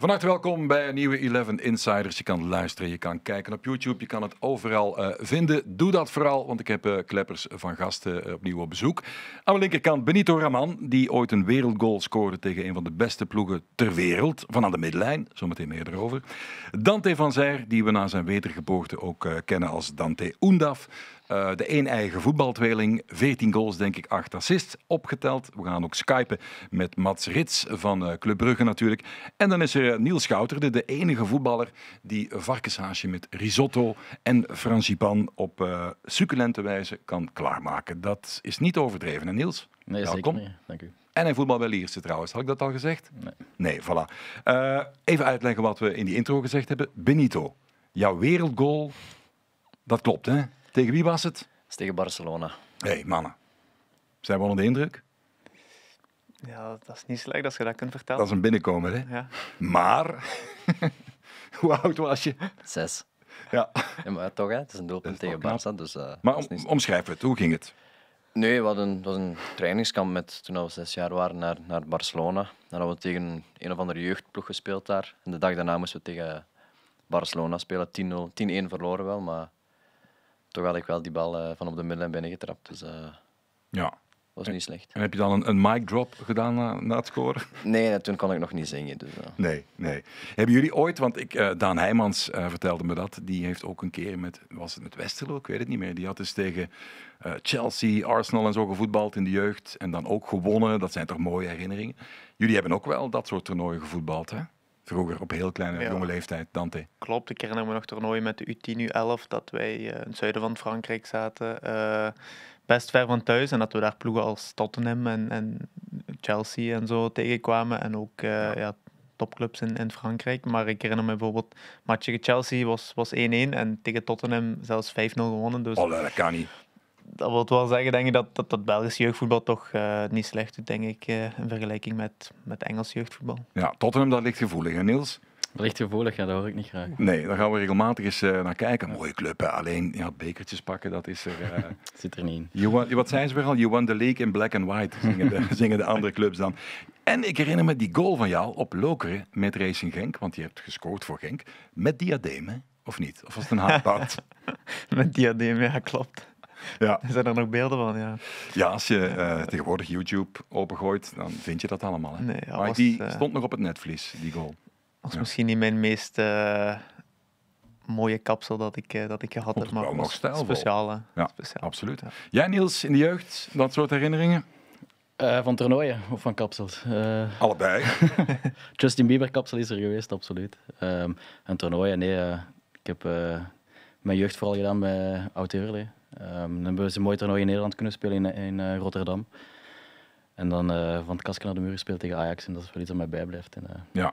Van harte welkom bij een nieuwe 11 Insiders. Je kan luisteren, je kan kijken op YouTube, je kan het overal eh, vinden. Doe dat vooral, want ik heb eh, kleppers van gasten eh, opnieuw op bezoek. Aan de linkerkant Benito Raman, die ooit een wereldgoal scoorde tegen een van de beste ploegen ter wereld, van aan de middenlijn, zometeen meer erover. Dante van Zijr, die we na zijn wedergeboorte ook kennen als Dante Oendaf. Eh, de een eigen voetbaltweeling, 14 goals, denk ik, 8 assists opgeteld. We gaan ook skypen met Mats Rits van eh, Club Brugge natuurlijk. En dan is er eh, Niels Schouterde, de enige voetballer die varkenshaasje met risotto en frangipan op succulente wijze kan klaarmaken. Dat is niet overdreven, hè Niels? Nee, Welkom. zeker niet. Dank u. En hij voetbal bij trouwens. Had ik dat al gezegd? Nee. Nee, voilà. even uitleggen wat we in die intro gezegd hebben. Benito, jouw wereldgoal, dat klopt hè? Tegen wie was het? tegen Barcelona. Hé, hey, mannen. Zijn we onder de indruk? Ja, dat is niet slecht als je dat kunt vertellen. Dat is een binnenkomer, hè? Ja. Maar, hoe oud was je? Zes. Ja. maar toch, hè? het is een doelpunt tegen Barça. Dus, eh, maar om, omschrijf het, hoe ging het? Nee, we hadden, was een trainingskamp met, toen we zes jaar waren naar, naar Barcelona. Dan hadden we tegen een of andere jeugdploeg gespeeld daar. En de dag daarna moesten we tegen Barcelona spelen. 10-1 verloren wel, maar Terwijl ik wel die bal eh, van op de middenlijn binnen getrapt. Dus eh, ja. was niet slecht. En heb je dan een, een mic drop gedaan na, eh, na, het scoren? Nee, toen kon ik nog niet zingen. Dus, Nee, nee. Hebben jullie ooit, want ik, Daan Heijmans vertelde me dat, die heeft ook een keer met, was het met Westerlo? Ik weet het niet meer. Die had eens tegen Chelsea, Arsenal en zo gevoetbald in de jeugd. En dan ook gewonnen. Dat zijn toch mooie herinneringen. Jullie hebben ook wel dat soort toernooien gevoetbald, hè? vroeger op heel kleine jonge leeftijd, Dante. Klopt, ik herinner me nog toernooien met de U10, U11, dat wij eh, in het zuiden van Frankrijk zaten. Eh, best ver van thuis en dat we daar ploegen als Tottenham en, en Chelsea en zo tegenkwamen. En ook eh, ja. topclubs in, in Frankrijk. Maar ik herinner me bijvoorbeeld, match tegen Chelsea was, was 1-1 en tegen Tottenham zelfs 5-0 gewonnen. Dus... Oh, dat kan niet dat wil wel zeggen, denk ik, dat, dat, Belgisch jeugdvoetbal toch eh, niet slecht doet, denk ik, eh, in vergelijking met, met Engels jeugdvoetbal. Ja, Tottenham, dat ligt gevoelig, hè Niels? Dat ligt gevoelig, ja, dat hoor ik niet graag. Nee, daar gaan we regelmatig eens eh, naar kijken. Mooie club, hè? alleen ja, bekertjes pakken, dat is er... Zit er niet in. want, wat zijn ze weer al? You won the league in black and white, zingen de, zingen de andere clubs dan. En ik herinner me die goal van jou op Lokeren met Racing Genk, want je hebt gescoord voor Genk, met diademen of niet? Of was het een pad? met diademen, ja, klopt. Ja. Er zijn er nog beelden van, ja. Ja, als je eh, tegenwoordig YouTube opengooit, dan vind je dat allemaal. Hè? maar die eh, stond nog op het netvlies, die goal. Dat is misschien niet mijn meest eh, mooie kapsel dat ik, dat ik gehad heb, maar nog speciaal, Ja, speciaal. absoluut. Ja. Jij Niels, in de jeugd, dat soort herinneringen? van toernooien of van kapsels? Uh... Allebei. Justin Bieber kapsel is er geweest, absoluut. Ehm, en toernooien, nee. ik heb mijn jeugd vooral gedaan bij oud Ehm, dan hebben ze mooi toernooi in Nederland kunnen spelen in, in eh, Rotterdam. En dan eh, van het kasken naar de muur gespeeld tegen Ajax. En dat is wel iets dat mij bijblijft. En, eh, ja.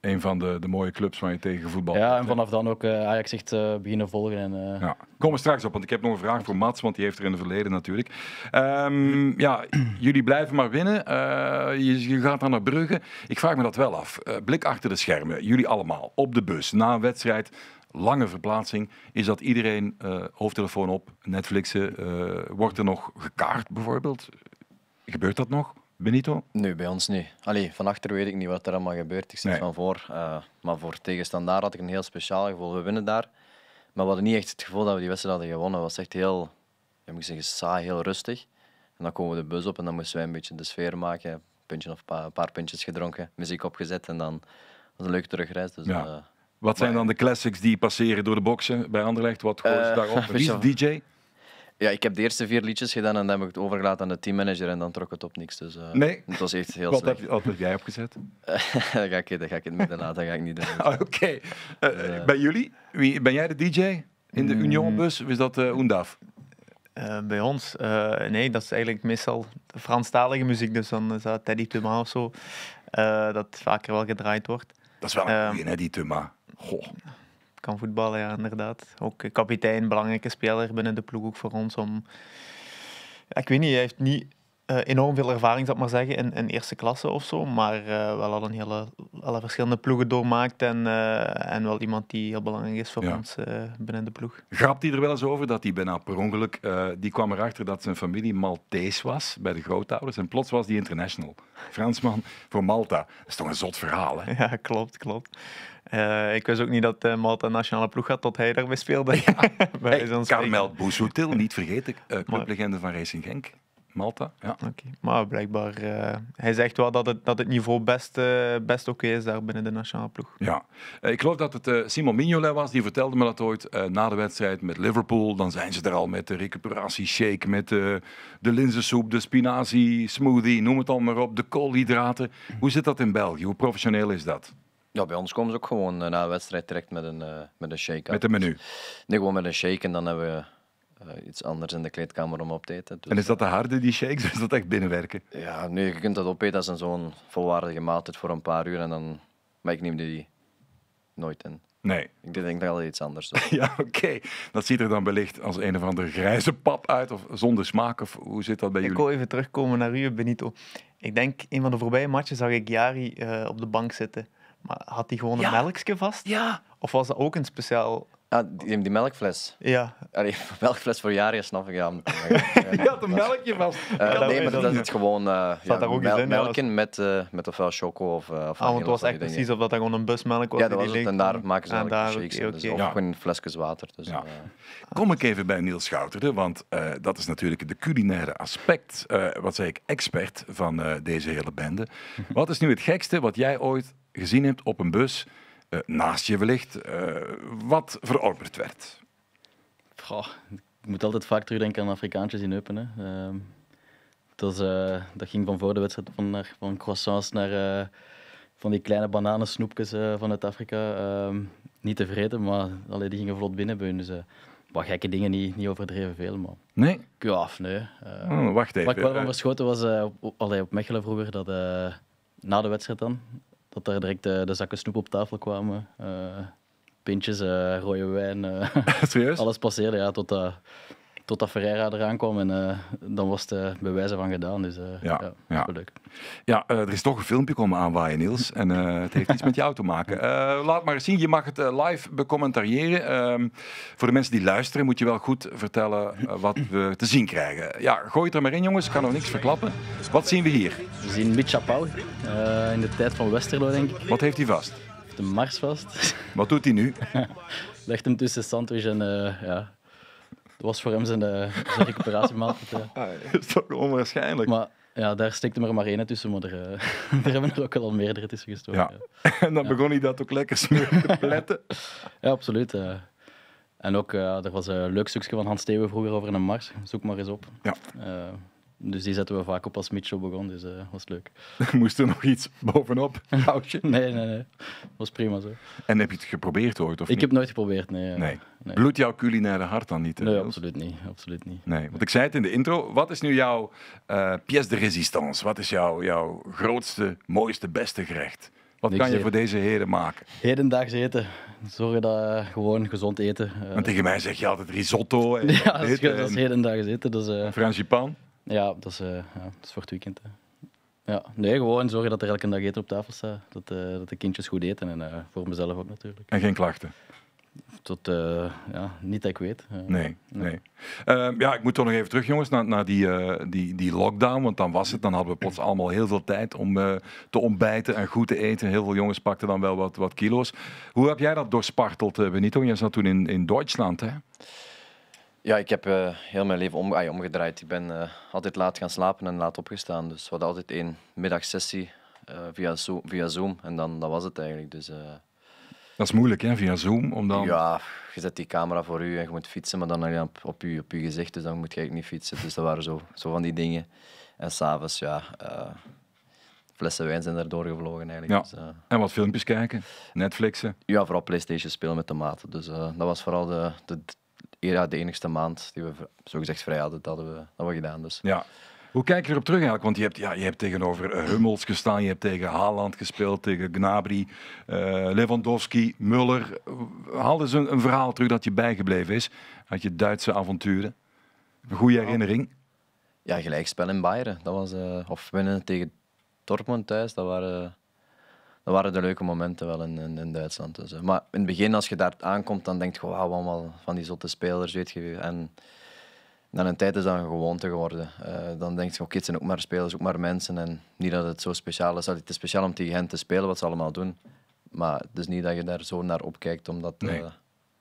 Een van de, de mooie clubs waar je tegen voetbal. Ja, en vanaf dan ook Ajax echt beginnen volgen. En, ja. Kom er straks op, want ik heb nog een vraag voor Mats, want die heeft er in het verleden natuurlijk. Ehm, ja, jullie blijven maar winnen. Uh, je, gaat dan naar Brugge. Ik vraag me dat wel af. blik achter de schermen, jullie allemaal, op de bus, na een wedstrijd lange verplaatsing, is dat iedereen eh, hoofdtelefoon op, Netflixen. Eh, wordt er nog gekaart bijvoorbeeld? Gebeurt dat nog? Benito? Nee, bij ons niet. Allee, van achter weet ik niet wat er allemaal gebeurt. Ik zit nee. van voor. Eh, maar voor tegenstandaar had ik een heel speciaal gevoel. We winnen daar. Maar we hadden niet echt het gevoel dat we die wedstrijd hadden gewonnen. Het was echt heel, je moet zeggen, saai, heel rustig. En dan komen we de bus op en dan moesten wij een beetje de sfeer maken. Puntje of een paar, puntjes gedronken, muziek opgezet en dan was een leuke terugreis. Dus, ja. Wat zijn dan de classics die passeren door de boxen bij Anderlecht? Wat gooi eh, daarop? Wie is DJ? Ja, ik heb de eerste vier liedjes gedaan en dan heb ik het overgelaten aan de teammanager en dan trok het op niks. Dus, eh, nee. Het was echt heel slecht. wat heb jij opgezet? dat, ga ik, dat ga ik in het midden laten, dat ga ik niet doen. Oké. Eh, dus, bij jullie, wie, ben jij de DJ in de mm. Unionbus of is dat uh, Undaf? bij ons? nee, dat is eigenlijk meestal Franstalige muziek, dus dan is dat Teddy Thuma of zo, dat vaker wel gedraaid wordt. Dat is wel een ehm, goeie, hè, Tuma. Goh, kan voetballen, ja, inderdaad. Ook kapitein, belangrijke speler binnen de ploeg ook voor ons. Om... ik weet niet, hij heeft niet eh, enorm veel ervaring, zal ik maar zeggen, in, eerste klasse of zo. Maar eh, wel al een hele alle verschillende ploegen doormaakt. En, eh, en wel iemand die heel belangrijk is voor ons binnen de ploeg. Grapt hij er wel eens over dat hij bijna per ongeluk. die kwam erachter dat zijn familie Maltees was bij de grootouders. En plots was die international. Fransman voor Malta. Dat is toch een zot verhaal, hè? Ja, klopt, klopt. Eh, ik wist ook niet dat de eh, Malta nationale ploeg had tot hij daarbij speelde. Ja. bij Carmel Bouzoutil, niet vergeten, uh, van Racing Genk. Malta, ja. Maar blijkbaar, uh, hij zegt wel dat het, dat het niveau best, best oké is daar binnen de nationale ploeg. Ja, ik geloof dat het Simon Mignolet was, die vertelde me dat ooit na de wedstrijd met Liverpool. Dan zijn ze er al met de recuperatieshake, met de linzensoep, de spinazie, smoothie, noem het allemaal maar op, de koolhydraten. Hoe zit dat in België? Hoe professioneel is dat? Ja, bij ons komen ze ook gewoon eh, na een wedstrijd direct met een, eh, met een shake. Met een menu? Nee, gewoon met een shake en dan hebben we eh, iets anders in de kleedkamer om op te eten. Dus- en is dat de harde, die shakes, of is dat echt binnenwerken? Ja, nee, je kunt dat opeten als een zo'n volwaardige maaltijd voor een paar uur. En dan... Maar ik neem die nooit in. Nee. Ik denk dat altijd iets anders is. ja, oké. Dat ziet er dan belicht als een of andere grijze pap uit, of zonder smaak, of hoe zit dat bij ik jullie? Ik wil even terugkomen naar u, Benito. Ik denk, een van de voorbije matchen zag ik Jari op de bank zitten. Maar had hij gewoon een ja. melkje vast? Ja. Of was dat ook een speciaal... Ah, die, melkfles. Ja. melkfles voor jaren, snap ik. Ja, had een melkje vast. Eh, nee, maar dat is het gewoon uh, ja, ook in, melk met, uh, met ofwel choco of... of ah, want het was echt precies of dat dan gewoon een busmelk was. Ja, dat was het. En daar maken ze een shakes of gewoon flesjes water. Dus, Kom ik even bij Niels Schouterde, want dat is natuurlijk de culinaire aspect, wat zei ik, expert van deze hele bende. wat is nu het gekste wat jij ooit gezien hebt op een bus, eh, naast je wellicht, eh, wat verorberd werd? Goh, ik moet altijd vaak terugdenken aan Afrikaantjes in Eupen. Ehm, dat, eh, dat, ging van voor de wedstrijd van, naar, van croissants naar van die kleine bananensnoepjes vanuit Afrika. Ehm, niet tevreden, maar allee, die gingen vlot binnen. Dus, wat gekke dingen, niet, niet overdreven veel, maar... Nee? Ja, nee. Ehm, oh, wacht even. Wat ik wel van verschoten was uh, op, op Mechelen vroeger, dat, na de wedstrijd dan, dat daar direct de, eh, de zakken snoep op tafel kwamen. Eh, pintjes, eh, rode wijn. Serieus? Alles passeerde, ja, tot dat totdat Ferreira eraan kwam en eh, dan was het uh, bij wijze van gedaan. Dus uh, ja, ja, ja. leuk. Ja, er is toch een filmpje komen aanwaaien, Niels. En het heeft iets met jou te maken. laat maar eens zien, je mag het live becommentariëren. Ehm, voor de mensen die luisteren moet je wel goed vertellen wat we te zien krijgen. Ja, gooi het er maar in jongens, ik kan nog niks verklappen. Wat zien we hier? We zien Mitch in de tijd van Westerlo, denk ik. Wat heeft hij vast? De Mars vast. Wat doet hij nu? Legt hem tussen sandwich en ja, was voor hem zijn, eh, recuperatiemaal. dat ah, is toch onwaarschijnlijk. Maar ja, daar steekte er maar één tussen, maar eh, er, hebben er ook al meerdere tussen gestoken. Ja. En dan begon hij dat ook lekker smeuren te pletten. ja, absoluut. Eh. En ook, ja, er was een leuk stukje van Hans Steeuwen vroeger over een mars. Zoek maar eens op. Ja. Dus die zetten we vaak op als Mitchell begon, dus dat eh, was leuk. Moest er nog iets bovenop, een houtje? nee, nee, nee. was prima zo. En heb je het geprobeerd ooit? Of ik heb nooit geprobeerd, nee, nee. nee. Bloedt jouw culinaire hart dan niet? Hè? Nee, absoluut niet. Absoluut niet. Nee, want ik zei het in de intro. Wat is nu jouw uh, pièce de résistance? Wat is jouw, jouw grootste, mooiste, beste gerecht? Wat kan je voor deze heren maken? Hedendaags eten. Zorgen dat eh, gewoon gezond eten. Want tegen mij zeg je altijd risotto. En ja, dat is, dat is hedendaags eten. Dus, ja, dat is, eh, ja, dat is voor het weekend. Hè. Ja, nee, gewoon zorgen dat er elke dag eten op tafel staat. Dat, eh, dat de kindjes goed eten en eh, voor mezelf ook natuurlijk. En geen klachten? Tot, ja, niet dat ik weet. nee, nee. Ehm, ja, ik moet toch nog even terug, jongens, naar, naar die, die, die lockdown. Want dan was het, dan hadden we plots allemaal heel veel tijd om te ontbijten en goed te eten. Heel veel jongens pakten dan wel wat, wat kilo's. Hoe heb jij dat doorsparteld, Benito? Jij zat toen in, in Duitsland, hè? Ja, ik heb eh, heel mijn leven om, omgedraaid. Ik ben eh, altijd laat gaan slapen en laat opgestaan. Dus we hadden altijd één middagsessie uh, via, zo via Zoom. En dan dat was het eigenlijk. Dus, dat is moeilijk, hè, via Zoom? Om dan... Ja, je zet die camera voor u en je moet fietsen, maar dan alleen op, je, op je gezicht. Dus dan moet je eigenlijk niet fietsen. Dus dat waren zo, zo van die dingen. En s'avonds, ja flessen wijn zijn daardoor gevlogen eigenlijk. Ja. Dus, en wat filmpjes kijken, Netflixen. Ja, vooral Playstation spelen met de maten. Dus dat was vooral de, de, de enigste maand die we zogezegd vrij hadden, dat hadden we, dat we gedaan. Dus. Ja. Hoe kijk je erop terug eigenlijk? Want je hebt, ja, je hebt tegenover eh, Hummels gestaan, je hebt tegen Haaland gespeeld, tegen Gnabry, eh, Lewandowski, Muller. Haal eens een, verhaal terug dat je bijgebleven is uit je Duitse avonturen. Een goede herinnering. Ja, gelijkspel in Bayern. Dat was, eh, of winnen tegen Dortmund thuis, dat waren dat waren de leuke momenten wel in, in, in Duitsland. Dus, maar in het begin, als je daar aankomt, dan denk je, wauw, allemaal van die zotte spelers, weet je. En na een tijd is dat een gewoonte geworden. Eh, dan denk je, oké, okay, het zijn ook maar spelers, ook maar mensen. En niet dat het zo speciaal is. Het is speciaal om tegen hen te spelen, wat ze allemaal doen. Maar het is niet dat je daar zo naar opkijkt, omdat... Nee. Uh,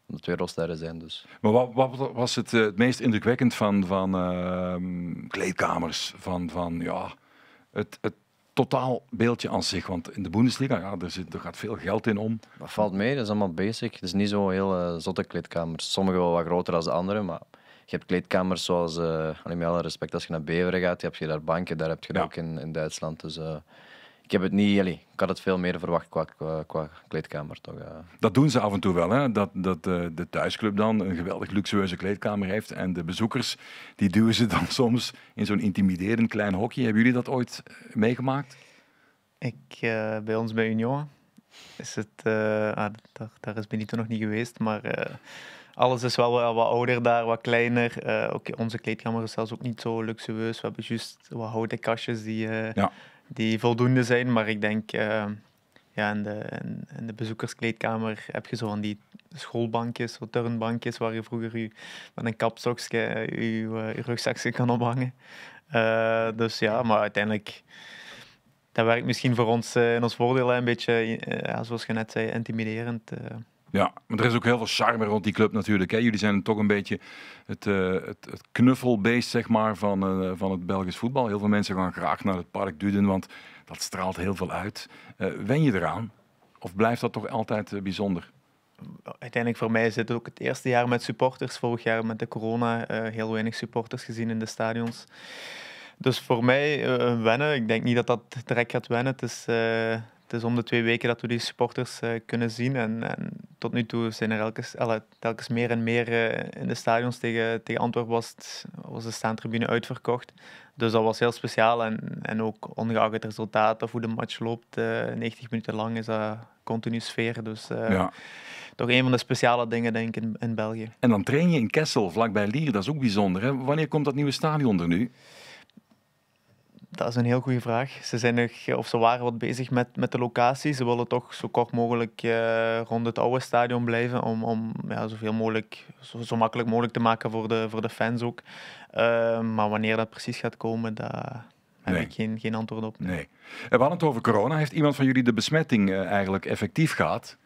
omdat wereldsterren zijn. Dus. Maar wat, wat was het, eh, het meest indrukwekkend van, van ehm, kleedkamers? Van, van ja, het, het totaal beeldje aan zich. Want in de Bundesliga, ja, er, zit, er gaat veel geld in om. Dat valt mee, dat is allemaal basic. Het is niet zo heel eh, zotte kleedkamers. Sommige wel wat groter dan de andere, maar je hebt kleedkamers zoals, uh, met alle respect, als je naar Beveren gaat, heb je daar banken, daar heb je ja. ook in, in Duitsland. Dus eh, ik heb het niet, jullie. ik had het veel meer verwacht qua, qua, kleedkamer toch. Dat doen ze af en toe wel, hè? dat, dat eh, de thuisclub dan een geweldig luxueuze kleedkamer heeft en de bezoekers die duwen ze dan soms in zo'n intimiderend klein hokje. Hebben jullie dat ooit eh, meegemaakt? Ik, eh, bij ons bij Union is het, ah, daar, daar, is Benito nog niet geweest, maar alles is wel wat, ouder daar, wat kleiner. Uh, ook onze kleedkamer is zelfs ook niet zo luxueus. We hebben juist wat houten kastjes die ja die voldoende zijn. Maar ik denk, eh, ja, in de, de bezoekerskleedkamer heb je zo van die schoolbankjes, of turnbankjes, waar je vroeger je, met een kapstokje eh, je, je eh, rugzakje kan ophangen. dus ja, maar uiteindelijk, dat werkt misschien voor ons in ons voordeel een beetje, uh, zoals je net zei, intimiderend. Ja, maar er is ook heel veel charme rond die club natuurlijk. Hè. Jullie zijn toch een beetje het, eh, het, knuffelbeest zeg maar, van, eh, van het Belgisch voetbal. Heel veel mensen gaan graag naar het Park Duden, want dat straalt heel veel uit. Uh, wen je eraan? Of blijft dat toch altijd bijzonder? Uiteindelijk voor mij zit ook het eerste jaar met supporters. Vorig jaar met de corona heel weinig supporters gezien in de stadions. Dus voor mij wennen. Ik denk niet dat dat direct gaat wennen. Het is, het is om de twee weken dat we die supporters eh, kunnen zien. En, en, tot nu toe zijn er elkes, telkens meer en meer eh, in de stadions. Tegen, tegen Antwerpen was, was de staantribune uitverkocht. Dus dat was heel speciaal. En, en ook ongeacht het resultaat of hoe de match loopt, 90 eh, minuten lang is dat continu sfeer. Dus toch een van de speciale dingen, denk ik, in, in België. En dan train je in Kessel, vlakbij Lier. Dat is ook bijzonder. Hè? Wanneer komt dat nieuwe stadion er nu? Dat is een heel goede vraag. Ze, zijn nog, eh, of ze waren wat bezig met, met de locatie. Ze willen toch zo kort mogelijk eh, rond het oude stadion blijven. Om, om ja, zoveel mogelijk, zo, zo makkelijk mogelijk te maken voor de, voor de fans ook. Ehm, maar wanneer dat precies gaat komen, daar heb ik geen, geen antwoord op. Nee. Eh, we hadden het over corona. Heeft iemand van jullie de besmetting eigenlijk effectief gehad?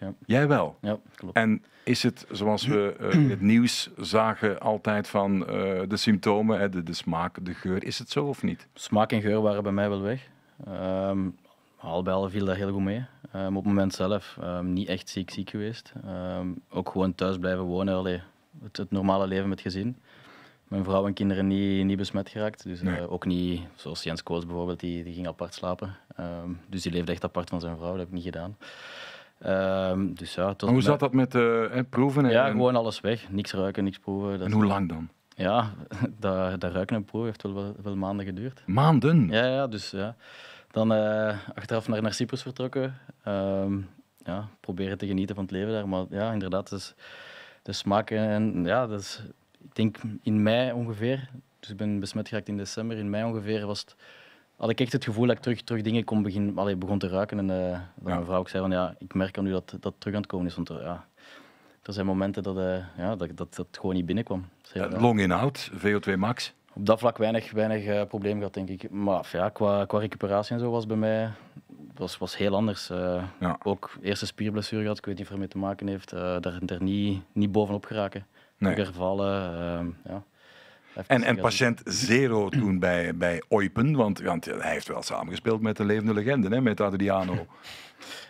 ja. Jij wel? Ja, klopt. En is het, zoals we eh, het nieuws zagen, altijd van eh, de symptomen, hè, de, smaak, de geur, is het zo of niet? Smaak en geur waren bij mij wel weg. Um, al bij al viel dat heel goed mee. Ehm, op het moment zelf ehm, niet echt ziek, ziek geweest. ook gewoon thuis blijven wonen, allee, het, het normale leven met gezin mijn vrouw en kinderen niet, niet besmet geraakt. Dus eh, ook niet, zoals Jens Koos bijvoorbeeld, die, die ging apart slapen. dus die leefde echt apart van zijn vrouw, dat heb ik niet gedaan. Um, dus ja, tot maar hoe zat dat met eh, proeven? En, ja, gewoon alles weg. Niks ruiken, niks proeven. Dat en hoe lang dan? Ja, dat, dat ruiken en proeven heeft wel, wel, maanden geduurd. Maanden? Ja, ja dus ja. Dan eh, achteraf naar, naar Cyprus vertrokken. Ehm, ja, proberen te genieten van het leven daar. Maar ja, inderdaad, dus, de smaak en ja, dat is, ik denk in mei ongeveer. Dus ik ben besmet geraakt in december. In mei ongeveer was het had ik echt het gevoel dat ik terug, terug dingen kon begin, allee, begon te ruiken. En eh, dat mijn vrouw ook zei van ja, ik merk al nu dat dat terug aan het komen is. Want eh, er, ja, zijn momenten dat, uh, ja, dat, dat dat gewoon niet binnenkwam. Heel, uh, long inhoud, VO2 max? Op dat vlak weinig, weinig probleem gehad, denk ik. Maar ja, qua, qua recuperatie en zo was bij mij was, was heel anders. Ja. Ook eerste spierblessure gehad, ik weet niet of er mee te maken heeft. daar, daar niet, niet bovenop geraken. Nee. ervallen. vallen, ehm, ja. En, en patiënt zero toen bij, bij Oipen, want, want hij heeft wel samengespeeld met de levende legende, hè, met Adriano.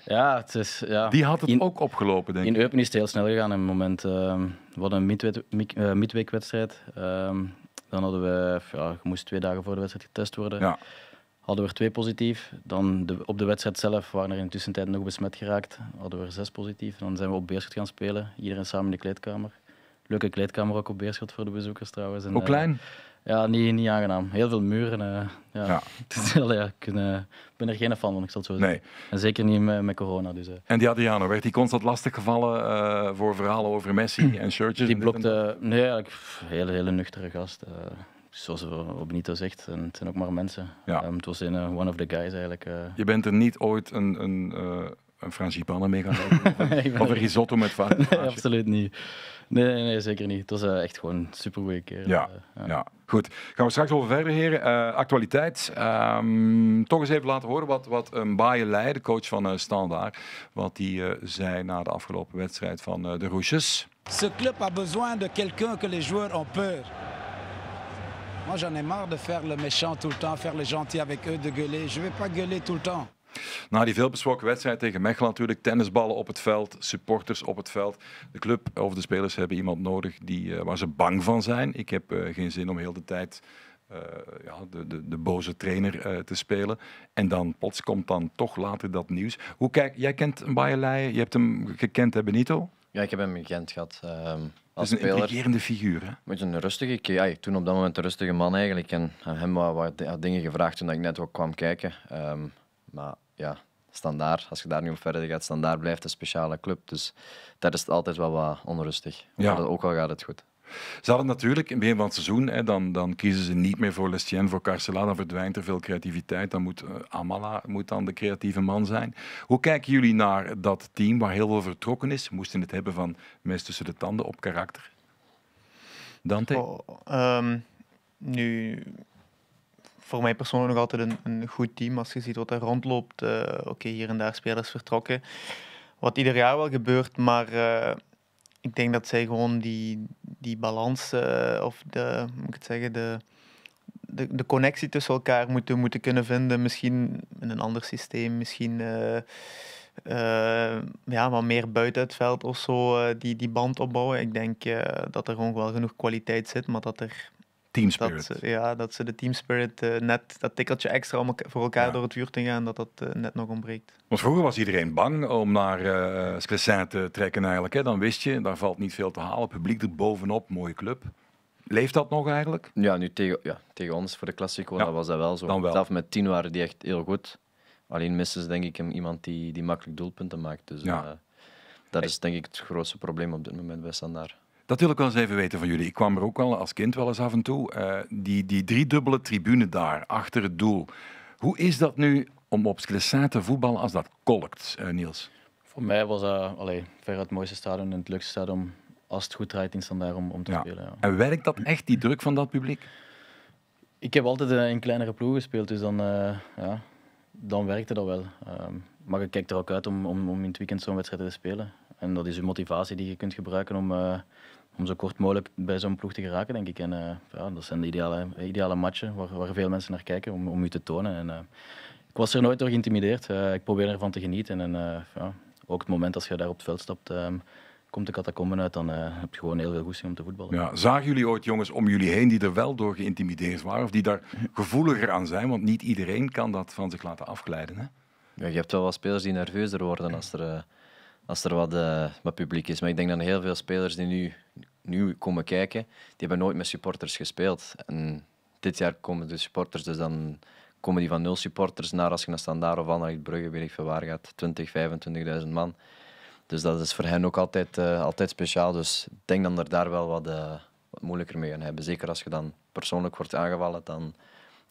Ja, het is, ja, Die had het ook opgelopen, denk ik. In Eupen is het heel snel gegaan in het moment. Uh, we hadden een midweek, eh, midweekwedstrijd. Ehm, dan hadden we, ja, moest twee dagen voor de wedstrijd getest worden. Ja. Hadden we er twee positief. Dan de, op de wedstrijd zelf waren er in de tussentijd nog besmet geraakt. Hadden we er zes positief. Dan zijn we op Beerschot gaan spelen. Iedereen samen in de kleedkamer. Leuke kleedkamer ook op Beerschot voor de bezoekers trouwens. Hoe eh, klein? ja, niet, niet aangenaam. Heel veel muren. Eh, ja. ja. Eh, ik ben er geen fan van, ik zal het zo zeggen. Nee. En zeker niet met, met corona. Dus, En die Adriano, werd die constant lastiggevallen voor verhalen over Messi en shirtjes? Die blokte... Nee, een hele, hele nuchtere gast zoals Benito zegt, en het zijn ook maar mensen. Ja. het was in one of the guys eigenlijk. Je bent er niet ooit een, een, uh, een frangipane mee gaan lopen? of een risotto met vader. absoluut niet. Nee, nee, zeker niet. Het was uh, echt gewoon een supergoeie keer. Ja, uh, ja. ja. goed. Gaan we straks over verder, heren. Uh, actualiteit. Um, toch eens even laten horen wat, wat een Baye Leij, de coach van Standaard, wat die zei na de afgelopen wedstrijd van de Rouges. Ce club a besoin de quelqu'un que les joueurs ont peur. Moi, j'en ai marre de faire le méchant tout le temps, faire le gentil avec eux, de gueuler. Je ne vais pas gueuler tout le temps. Na die veelbesproken wedstrijd tegen Mechelen natuurlijk, tennisballen op het veld, supporters op het veld. De club of de spelers hebben iemand nodig die, eh, waar ze bang van zijn. Ik heb eh, geen zin om heel de tijd eh, ja, de, de, de, boze trainer te spelen. En dan plots komt dan toch later dat nieuws. Hoe kijk, jij kent Bayerlei, je hebt hem gekend, Benito? Ja, ik heb hem gekend gehad. Ehm, als is een figuur, hè? Met een rustige, ja, toen op dat moment een rustige man eigenlijk. En hem wat, dingen gevraagd toen ik net ook kwam kijken. Ehm, maar ja, standaard, als je daar nu op verder gaat, standaard blijft een speciale club. Dus daar is het altijd wel wat onrustig. Maar ook al gaat het goed. Ze hadden natuurlijk in het begin van het seizoen, hè, dan, dan kiezen ze niet meer voor Lestienne voor Carcela, dan verdwijnt er veel creativiteit. Dan moet eh, Amala moet dan de creatieve man zijn. Hoe kijken jullie naar dat team waar heel veel vertrokken is? Moesten het hebben van mensen tussen de tanden op karakter? Dante? Ehm, nu, voor mij persoonlijk nog altijd een, een goed team. Als je ziet wat er rondloopt, eh, oké, hier en daar spelers vertrokken. Wat ieder jaar wel gebeurt, maar eh, ik denk dat zij gewoon die, die balans, eh, of de, moet ik het zeggen, de, de, de, connectie tussen elkaar moeten, moeten kunnen vinden. Misschien in een ander systeem, misschien ja, wat meer buiten het veld of zo, die, die band opbouwen. Ik denk dat er gewoon wel genoeg kwaliteit zit, maar dat er dat, eh, ja, dat ze de team spirit eh, net dat tikkeltje extra om voor elkaar door het vuur te gaan, dat dat eh, net nog ontbreekt. Want vroeger was iedereen bang om naar uh, te trekken eigenlijk. Hè? Dan wist je, daar valt niet veel te halen. Publiek er bovenop, mooie club. Leeft dat nog eigenlijk? Ja, nu tegen, ja, tegen ons voor de Classico was dat wel zo. Dan wel. Zelf met tien waren die echt heel goed. Alleen missen ze denk ik iemand die, die makkelijk doelpunten maakt. Dus dat is denk ik het grootste probleem op dit moment bij Standaard. Dat wil ik wel eens even weten van jullie. Ik kwam er ook wel als kind wel eens af en toe. Uh, die, die driedubbele tribune daar, achter het doel. Hoe is dat nu om op Sclessin voetbal als dat kolkt, eh, Niels? Voor mij was dat allee, ver het mooiste stadion en het leukste stadion als het goed draait in standaard om, om te spelen. Ja. En werkt dat echt, die druk van dat publiek? Ik heb altijd uh, in kleinere ploegen gespeeld, dus dan, ja, dan werkte dat wel. Ehm, maar je kijkt er ook uit om, om, in het weekend zo'n wedstrijd te spelen. En dat is een motivatie die je kunt gebruiken om, om zo kort mogelijk bij zo'n ploeg te geraken, denk ik. En eh, ja, dat zijn de ideale, eh, ideale matchen waar, waar veel mensen naar kijken om, om u te tonen. En, eh, ik was er nooit door geïntimideerd. ik probeer ervan te genieten. En ja, ook het moment als je daar op het veld stapt ehm, komt de catacomben uit, dan heb je gewoon heel veel goesting om te voetballen. Ja, zagen jullie ooit jongens om jullie heen die er wel door geïntimideerd waren of die daar gevoeliger aan zijn? Want niet iedereen kan dat van zich laten afglijden. Hè? Ja, je hebt wel wat spelers die nerveuzer worden als er als er eh, wat, publiek is. Maar ik denk dat heel veel spelers die nu, nu komen kijken, die hebben nooit met supporters gespeeld. En dit jaar komen de supporters, dus dan komen die van nul supporters naar als je naar Standaard of Anderlecht Brugge, weet ik veel waar gaat, 20, 25.000 man. Dus dat is voor hen ook altijd, eh, altijd speciaal. Dus ik denk dat er daar wel eh, wat, moeilijker mee gaan hebben. Zeker als je dan persoonlijk wordt aangevallen, dan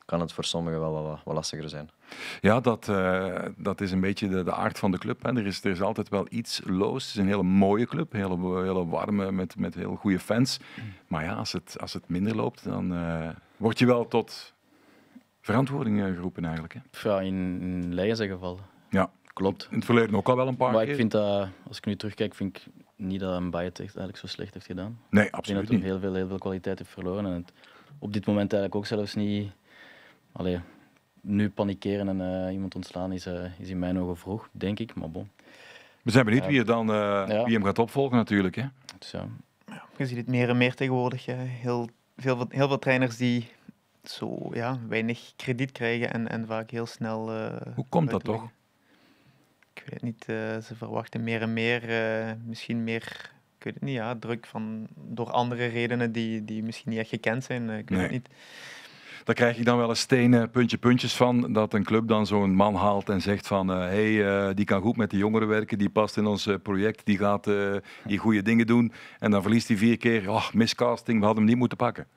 kan het voor sommigen wel wat lastiger zijn. Ja, dat, eh, dat is een beetje de, aard van de club. Hè. Er, is, er is altijd wel iets los. Het is een hele mooie club, hele, hele warme, met, met heel goede fans. Maar ja, als het, als het minder loopt, dan eh, word je wel tot verantwoording geroepen eigenlijk. Hè. in Leijzen geval. Ja. Klopt. In het verleden ook al wel een paar maar keer. Maar ik vind dat, als ik nu terugkijk, vind ik niet dat een Bayet echt eigenlijk zo slecht heeft gedaan. Nee, absoluut ik denk dat hij heel veel, heel veel kwaliteit heeft verloren. En op dit moment eigenlijk ook zelfs niet... Allee, nu panikeren en eh, iemand ontslaan is, eh, is in mijn ogen vroeg, denk ik. Maar bon. We zijn benieuwd wie, je dan, eh, wie hem gaat opvolgen natuurlijk. Hè? ja. je ziet het meer en meer tegenwoordig. Hè. Heel, veel, heel veel trainers die zo ja, weinig krediet krijgen en, en vaak heel snel... Hoe komt dat toch? Ik weet het niet. ze verwachten meer en meer, misschien meer ik niet, ja, druk van, door andere redenen die, die misschien niet echt gekend zijn. Ik weet het niet. Daar krijg ik dan wel eens stenen puntje puntjes van, dat een club dan zo'n man haalt en zegt van, hé, eh, hey, eh, die kan goed met de jongeren werken, die past in ons eh, project, die gaat die goede dingen doen. En dan verliest hij vier keer, oh, miscasting, we hadden hem niet moeten pakken.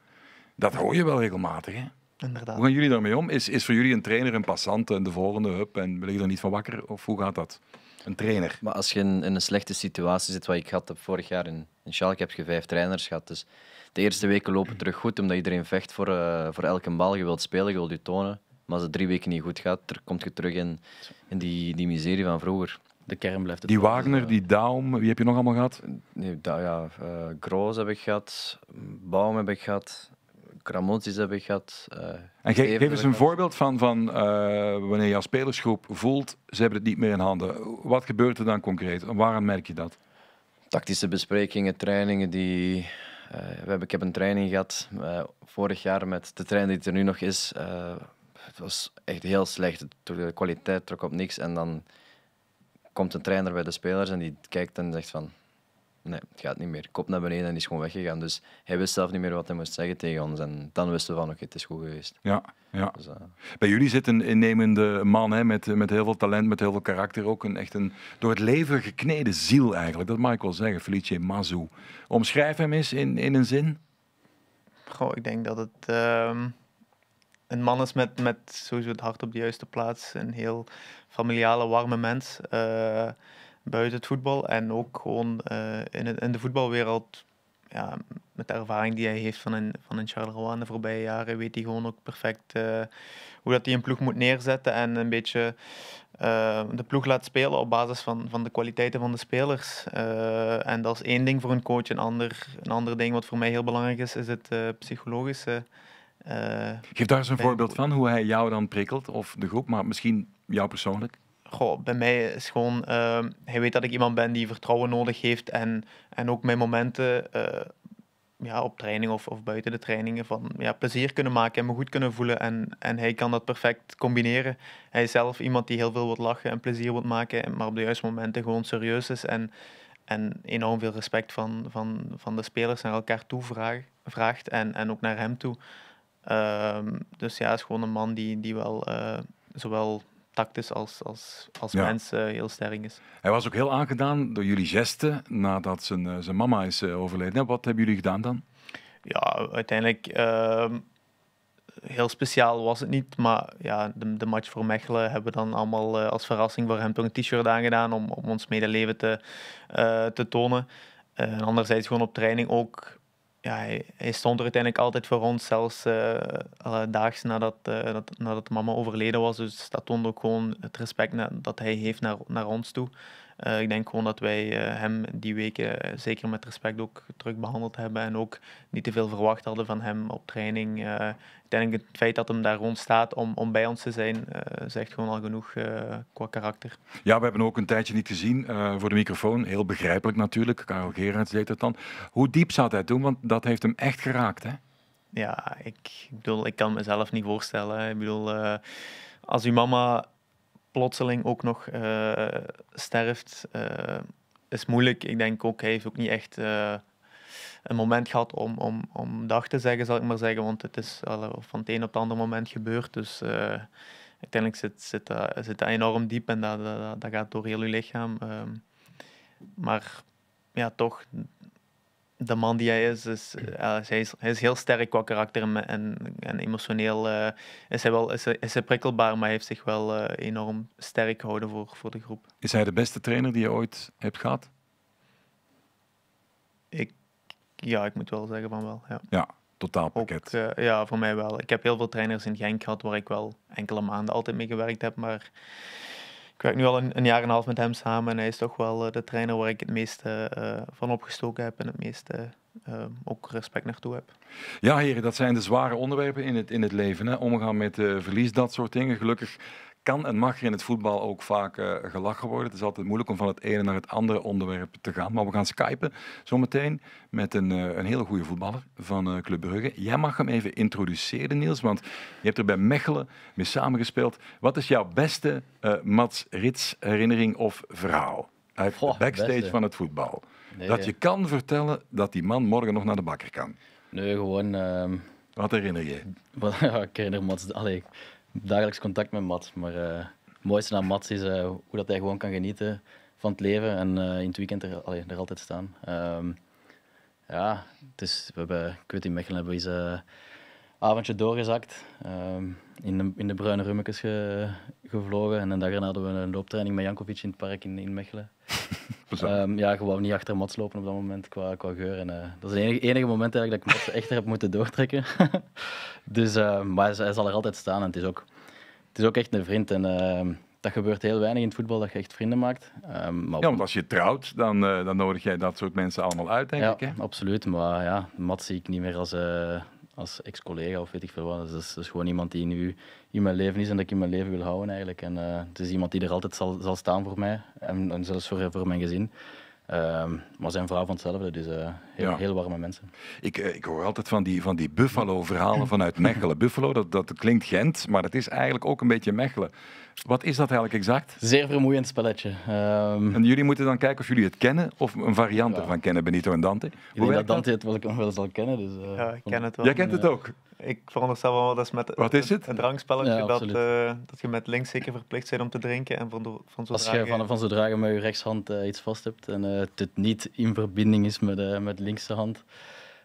Dat hoor je wel regelmatig, hè? Inderdaad. Hoe gaan jullie daarmee om? Is, is voor jullie een trainer een passant en de volgende hup en wil je er niet van wakker? Of hoe gaat dat? Een trainer. Maar als je in, een slechte situatie zit, wat ik had vorig jaar in, in Schalke, heb je vijf trainers gehad. Dus de eerste weken lopen terug goed, omdat iedereen vecht voor, eh, voor elke bal. Je wilt spelen, je wilt je tonen. Maar als het drie weken niet goed gaat, dan kom je terug in, in die, die miserie van vroeger. De kern blijft Die Wagner, die Daum, wie heb je nog allemaal gehad? Nee, ja, uh, eh, Groos heb ik gehad, Baum heb ik gehad, Kramontis heb ik gehad. Eh, en geef eens een voorbeeld van, van uh, wanneer jouw spelersgroep voelt, ze hebben het niet meer in handen. Wat gebeurt er dan concreet? waarom merk je dat? Tactische besprekingen, trainingen die eh, we hebben, ik heb een training gehad eh, vorig jaar met de trainer die er nu nog is. Eh, het was echt heel slecht. De kwaliteit trok op niks. En dan komt een trainer bij de spelers en die kijkt en zegt van nee, het gaat niet meer. Kop naar beneden en die is gewoon weggegaan. Dus hij wist zelf niet meer wat hij moest zeggen tegen ons. En dan wisten we van, oké, het is goed geweest. Ja, ja. Dus, eh, Bij jullie zit een innemende man hè, met, met heel veel talent, met heel veel karakter. Ook een, echt een door het leven gekneden ziel eigenlijk. Dat mag ik wel zeggen, Felice Mazu. Omschrijf hem eens in, in een zin. Goh, ik denk dat het ehm, een man is met, met sowieso het hart op de juiste plaats. Een heel familiale, warme mens. Uh, buiten het voetbal. En ook gewoon eh, in, het, in de voetbalwereld ja, met de ervaring die hij heeft van een, van een Charleroi in de voorbije jaren, weet hij gewoon ook perfect eh, hoe dat hij een ploeg moet neerzetten en een beetje eh, de ploeg laat spelen op basis van, van de kwaliteiten van de spelers. en dat is één ding voor een coach. Een ander, een ander ding wat voor mij heel belangrijk is, is het psychologische. Geef daar eens een voorbeeld van, hoe hij jou dan prikkelt, of de groep, maar misschien jou persoonlijk goh, bij mij is gewoon, uh, hij weet dat ik iemand ben die vertrouwen nodig heeft en, en ook mijn momenten eh, ja, op training of, of buiten de trainingen van ja, plezier kunnen maken en me goed kunnen voelen. En, en hij kan dat perfect combineren. Hij is zelf iemand die heel veel wil lachen en plezier wil maken, maar op de juiste momenten gewoon serieus is en, en enorm veel respect van, van, van de spelers naar elkaar toe vraagt, en, en ook naar hem toe. Ehm, dus ja, is gewoon een man die, die wel eh, zowel is als, als, als mens eh, heel sterk is. Hij was ook heel aangedaan door jullie gesten nadat zijn, eh, zijn mama is eh, overleden. Wat hebben jullie gedaan dan? Ja, uiteindelijk ehm, heel speciaal was het niet, maar ja, de, de match voor Mechelen hebben we dan allemaal als verrassing voor hem toch een t-shirt aangedaan om, om ons medeleven te, te tonen. en anderzijds gewoon op training ook ja, hij, stond er uiteindelijk altijd voor ons, zelfs uh, eh, daags nadat, uh, dat, mama overleden was. Dus dat toonde ook gewoon het respect dat hij heeft naar, naar ons toe. Eh, ik denk gewoon dat wij eh, hem die weken eh, zeker met respect ook terug behandeld hebben en ook niet te veel verwacht hadden van hem op training. denk het feit dat hem daar rond staat om, om bij ons te zijn, zegt gewoon al genoeg qua karakter. Ja, we hebben ook een tijdje niet gezien voor de microfoon. Heel begrijpelijk natuurlijk. Karel Gerens deed het dan. Hoe diep zat hij doen Want dat heeft hem echt geraakt, hè? Ja, ik, ik bedoel, ik kan mezelf niet voorstellen. Ik bedoel, als uw mama plotseling ook nog eh, sterft, eh, is moeilijk. Ik denk ook, hij heeft ook niet echt eh, een moment gehad om, om, om dag te zeggen, zal ik maar zeggen. Want het is van het een op het andere moment gebeurd. Dus uiteindelijk zit, zit, dat, zit enorm diep en dat, dat, dat gaat door heel je lichaam. Ehm, maar ja, toch, de man die hij is, eh, is, hij is, heel sterk qua karakter en, en, emotioneel eh, is, hij wel, is, hij, is hij prikkelbaar, maar hij heeft zich wel eh, enorm sterk gehouden voor, voor de groep. Is hij de beste trainer die je ooit hebt gehad? Ik, ja, ik moet wel zeggen van wel. Ja, ja pakket. ja, voor mij wel. Ik heb heel veel trainers in Genk gehad waar ik wel enkele maanden altijd mee gewerkt heb, maar ik werk nu al een, een, jaar en een half met hem samen en hij is toch wel eh, de trainer waar ik het meeste eh, van opgestoken heb en het meeste eh, ook respect naartoe heb. Ja, heren, dat zijn de zware onderwerpen in het, in het leven. Hè? Omgaan met verlies, dat soort dingen. Gelukkig kan en mag er in het voetbal ook vaak uh, gelachen worden. Het is altijd moeilijk om van het ene naar het andere onderwerp te gaan. Maar we gaan skypen zometeen met een, eh, een hele goede voetballer van eh, Club Brugge. Jij mag hem even introduceren, Niels, want je hebt er bij Mechelen mee samengespeeld. Wat is jouw beste Mats Rits herinnering of verhaal uit de backstage van het voetbal? dat je kan vertellen dat die man morgen nog naar de bakker kan. Nee, gewoon... Ehm, wat herinner je? ik herinner Mats... Allee, dagelijks contact met Matt. Maar eh, het mooiste aan Mats is eh, hoe dat hij gewoon kan genieten van het leven en eh, in het weekend er, er altijd staan. Ehm, ja, dus we hebben, ik weet in Mechelen avondje doorgezakt. Ehm, in, de, in de bruine rummetjes gevlogen. En een dag daarna hadden we een looptraining met Jankovic in het park in, in Mechelen. Ehm, ja, gewoon niet achter Mats lopen op dat moment qua, qua geur. En, eh, dat is het enige, enige moment eigenlijk dat ik Mats echter heb moeten doortrekken. dus, ehm, maar hij, hij, zal er altijd staan. En het is ook, het is ook echt een vriend. En, dat gebeurt heel weinig in het voetbal dat je echt vrienden maakt. maar Ja, want als je trouwt, dan, eh, dan nodig jij dat soort mensen allemaal uit, denk ik. Hè? absoluut. Maar ja, Mat zie ik niet meer als eh, als ex-collega of weet ik veel wat. Dus dat is, is, gewoon iemand die nu in mijn leven is en dat ik in mijn leven wil houden eigenlijk. En eh, het is iemand die er altijd zal, zal staan voor mij en, en zelfs voor, voor mijn gezin. Ehm, maar zijn vrouw van hetzelfde, dus eh, heel, heel, warme mensen. Ik, eh, ik hoor altijd van die, van die Buffalo-verhalen vanuit Mechelen. Buffalo, dat, dat klinkt Gent, maar dat is eigenlijk ook een beetje Mechelen. Wat is dat eigenlijk exact? Zeer vermoeiend spelletje. Ehm, en jullie moeten dan kijken of jullie het kennen of een variant ervan kennen, Benito en Dante. Ik denk dat Dante het wel, ik wel kennen. Dus, eh, ja, ik ken het wel. Jij kent het ook? Ik veronderstel wel, dat is met het? een drankspelletje dat, eh, dat je met links zeker verplicht bent om te drinken. En van, van Als je van, van zodra je met je rechtshand eh, iets vast hebt en het niet in verbinding is met, met linkse hand,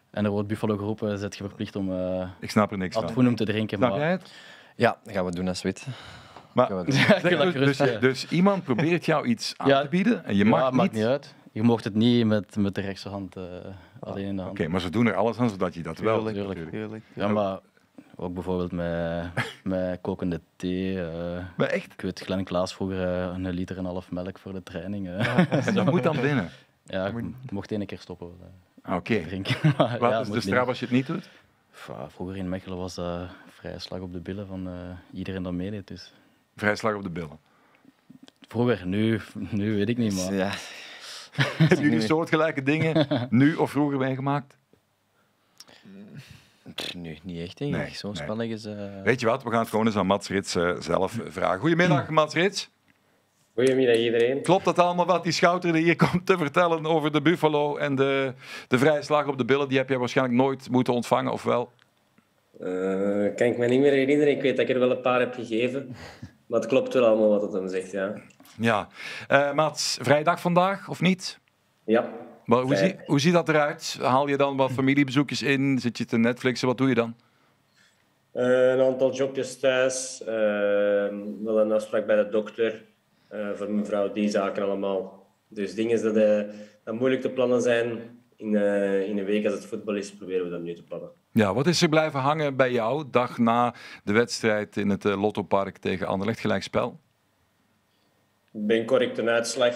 en er wordt Buffalo geroepen, zet je verplicht om. Uh, ik snap er niks van. om te drinken. Snap jij het? Ja, dat gaan we doen als wit. Maar, dus-, dus, dus, iemand probeert jou iets aan te bieden en je mag niet... maakt niet uit. Je mocht het niet met, met de rechtse hand eh, alleen in de hand. Oké, maar ze doen er alles aan zodat je dat wel... Tuurlijk, tuurlijk. Ja, maar ook bijvoorbeeld met, met kokende thee. Eh, maar echt? Ik weet, Glenn Klaas vroeger eh, een liter en een half melk voor de training. dat moet dan binnen? Ja, ik mocht één keer stoppen. Ah, oké. Wat is de straf als je het niet doet? vroeger in Mechelen was dat vrij slag op de billen van iedereen dat meedeed. Dus. Vrijslag op de billen. Vroeger, nu, nu weet ik niet, man. Ja. Hebben jullie soortgelijke dingen nu of vroeger meegemaakt? Nu, niet echt, Nee, Zo'n nee. is. Eh, weet je wat, we gaan het gewoon eens aan Mats Rits eh, zelf eh, vragen. Goedemiddag, Mats Rits. Goedemiddag iedereen. Klopt dat allemaal wat die schouder die hier komt te vertellen over de Buffalo en de, de vrije slag op de billen? Die heb jij waarschijnlijk nooit moeten ontvangen, of wel? Uh, kan ik me niet meer herinneren. Ik weet dat ik er wel een paar heb gegeven. Maar het klopt wel allemaal wat het dan zegt, ja. Ja. Uh, eh, vrijdag vandaag of niet? Ja. Maar hoe, zie, hoe ziet dat eruit? Haal je dan wat familiebezoekjes in? Zit je te Netflixen? Wat doe je dan? Eh, een aantal jobjes thuis. Uh, wel een afspraak bij de dokter. Uh, voor mevrouw, die zaken allemaal. Dus dingen dat, dat moeilijk te plannen zijn. In, in een week als het voetbal is, proberen we dat nu te plannen. Ja, wat is er blijven hangen bij jou dag na de wedstrijd in het eh, Lotto Park tegen Anderlecht gelijkspel? Ik ben correct een uitslag.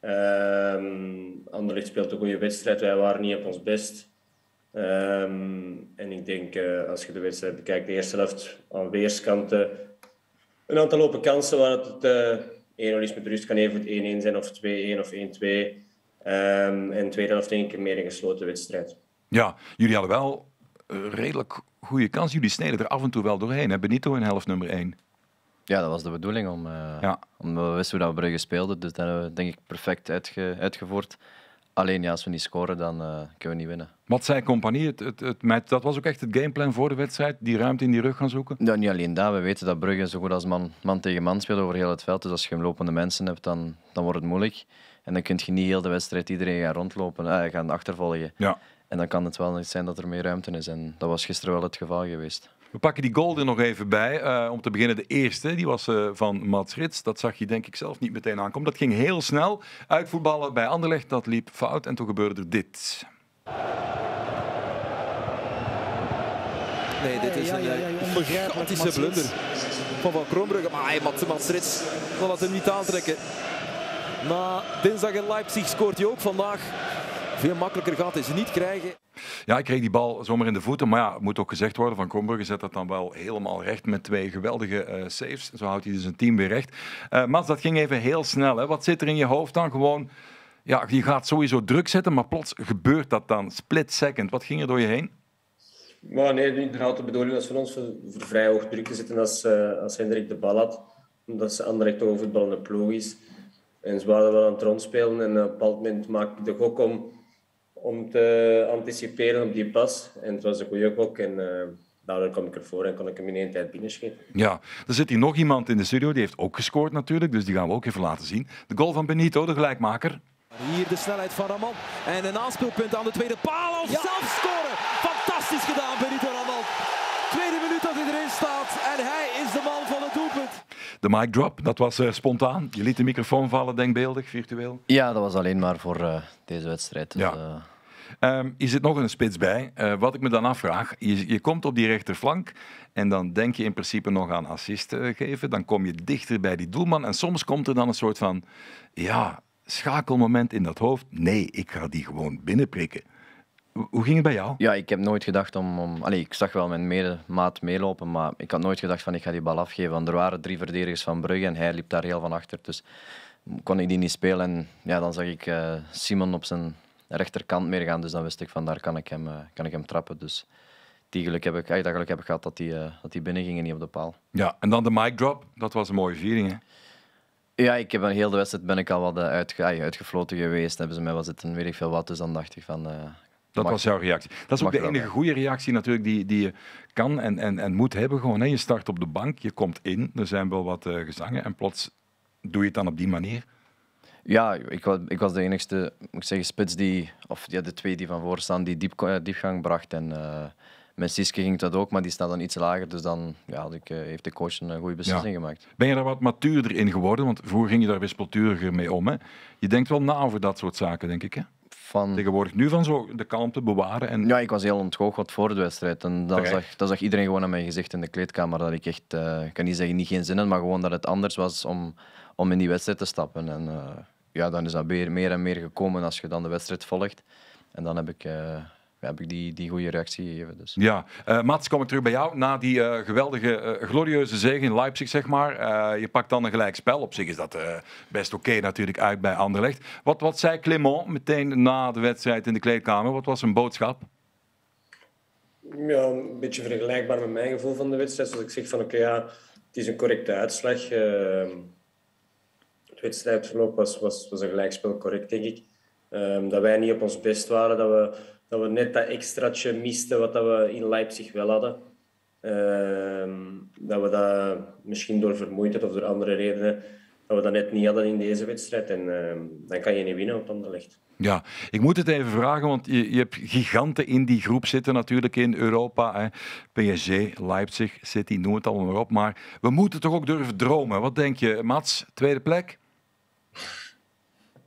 Um, Anderlecht speelt een goede wedstrijd. Wij waren niet op ons best. Um, en ik denk, uh, als je de wedstrijd bekijkt, de eerste helft aan weerskanten. Een aantal open kansen waar het uh, 1-0 is met rust. Kan even het 1-1 zijn of 2-1 of 1-2. Um, ehm, en tweede helft één keer meer een gesloten wedstrijd. Ja, jullie hadden wel eh, redelijk goede kans. Jullie sneden er af en toe wel doorheen. Hè? Benito in helft nummer 1. Ja, dat was de bedoeling. Om, eh, ja. we wisten hoe dat Brugge speelde, dus dat hebben we denk ik perfect uitgevoerd. Alleen ja, als we niet scoren, dan eh, kunnen we niet winnen. Wat zei Compagnie? Het, het, dat was ook echt het gameplan voor de wedstrijd? Die ruimte in die rug gaan zoeken? Ja, niet alleen dat. We weten dat Brugge zo goed als man, man tegen man speelt over heel het veld. Dus als je lopende mensen hebt, dan, dan wordt het moeilijk. En dan kun je niet heel de wedstrijd iedereen gaan rondlopen, en gaan achtervolgen. Ja. En dan kan het wel eens zijn dat er meer ruimte is. En dat was gisteren wel het geval geweest. We pakken die golden nog even bij. Eh, om te beginnen, de eerste, die was eh, van Mats Rits. Dat zag je denk ik zelf niet meteen aankomen. Dat ging heel snel. Uitvoetballen bij Anderlecht, dat liep fout. En toen gebeurde er dit. Nee, dit is een ja, eh, gigantische blunder van Van Kroonbrugge. Maar hij, Mats, Rits zal het hem niet aantrekken. Na dinsdag in Leipzig scoort hij ook vandaag veel makkelijker gaat hij ze niet krijgen. Ja, ik kreeg die bal zomaar in de voeten. Maar ja, moet ook gezegd worden, Van Komburgen zet dat dan wel helemaal recht met twee geweldige eh, saves. Zo houdt hij dus een team weer recht. Uh, Mats, dat ging even heel snel. Hè. Wat zit er in je hoofd dan gewoon? Ja, je gaat sowieso druk zetten, maar plots gebeurt dat dan. Split second. Wat ging er door je heen? Maar nee, inderdaad, de bedoeling was voor ons voor, vrij hoog druk te zitten als, uh, als Hendrik de bal had. Omdat ze Anderlecht toch een de ploeg is. En ze waren wel aan het rondspelen. En op een bepaald moment maak ik de gok om om te anticiperen op die pas. En het was een goede gok. En, eh, Daardoor kwam ik ervoor en kon ik hem in één tijd binnenschieten. Ja, er zit hier nog iemand in de studio, die heeft ook gescoord natuurlijk, dus die gaan we ook even laten zien. De goal van Benito, de gelijkmaker. Hier de snelheid van Ramon. en een aanspeelpunt aan de tweede paal. Of zelf scoren! Fantastisch gedaan, Benito Raman. Tweede minuut dat hij erin staat en hij is de man van het doelpunt. De mic drop, dat was eh, spontaan. Je liet de microfoon vallen, denkbeeldig, virtueel. Ja, dat was alleen maar voor eh, deze wedstrijd. Dus, ja. Um, is het nog een spits bij? Eh, wat ik me dan afvraag, je, je, komt op die rechterflank en dan denk je in principe nog aan assist eh, geven. Dan kom je dichter bij die doelman en soms komt er dan een soort van, ja, schakelmoment in dat hoofd. Nee, ik ga die gewoon binnenprikken. Hoe ging het bij jou? Ja, ik heb nooit gedacht om... om allez, ik zag wel mijn medemaat meelopen, maar ik had nooit gedacht van ik ga die bal afgeven. Want er waren drie verdedigers van Brugge en hij liep daar heel van achter. Dus kon ik die niet spelen. En ja, dan zag ik eh, Simon op zijn rechterkant meer gaan. Dus dan wist ik van daar kan ik hem, eh, kan ik hem trappen. Dus die heb ik, eigenlijk dat geluk heb ik gehad dat die, eh, dat die binnen ging en niet op de paal. Ja, en dan de mic drop. Dat was een mooie viering, Ja, ik heb een hele wedstrijd ben ik al wat eh, uitge, uitgefloten geweest. Hebben ze mij wel zitten, weet ik veel wat. Dus dan dacht ik van... dat was jouw reactie. Dat is ook de enige goede reactie natuurlijk die, die je kan en, en, en moet hebben. Gewoon, hè. Je start op de bank, je komt in, er zijn wel wat gezangen en plots doe je het dan op die manier. Ja, ik was, ik was de enigste moet ik zeggen, spits die, of ja, de twee die van voor staan, die diep, eh, diepgang bracht. En uh, Siske ging dat ook, maar die staat dan iets lager. Dus dan ja, ik, eh, heeft de coach een goede beslissing gemaakt. Ben je daar wat matuurder in geworden? Want vroeger ging je daar wispelturiger mee om. Hè? Je denkt wel na over dat soort zaken, denk ik. Hè? Van... Tegenwoordig nu van zo de kalmte bewaren. En... Ja, ik was heel ontgoocheld voor de wedstrijd. En dan zag, dan zag iedereen gewoon aan mijn gezicht in de kleedkamer dat ik echt, ik kan niet zeggen niet geen zin had, maar gewoon dat het anders was om om in die wedstrijd te stappen. En eh, ja, dan is dat meer en meer gekomen als je dan de wedstrijd volgt. En dan heb ik, eh, heb ik die, die goede reactie gegeven. Dus. Ja, eh, Mats, kom ik terug bij jou. Na die geweldige, glorieuze zege in Leipzig, zeg maar. je pakt dan een gelijk spel. Op zich is dat best oké natuurlijk uit bij Anderlecht. Wat, wat zei Clement meteen na de wedstrijd in de kleedkamer? Wat was zijn boodschap? Ja, een beetje vergelijkbaar met mijn gevoel van de wedstrijd. Als ik zeg van oké, ja, het is een correcte uitslag. Ehm, wedstrijdverloop was, was, was een gelijkspel correct, denk ik. Ehm, dat wij niet op ons best waren, dat we, dat we net dat extraatje misten wat dat we in Leipzig wel hadden. Ehm, dat we dat misschien door vermoeidheid of door andere redenen, dat we dat net niet hadden in deze wedstrijd. En ehm, dan kan je niet winnen op Anderlecht. Ja, ik moet het even vragen, want je, je hebt giganten in die groep zitten natuurlijk in Europa. Hè. PSG, Leipzig, City, noem het allemaal maar op. Maar we moeten toch ook durven dromen. Wat denk je, Mats? Tweede plek?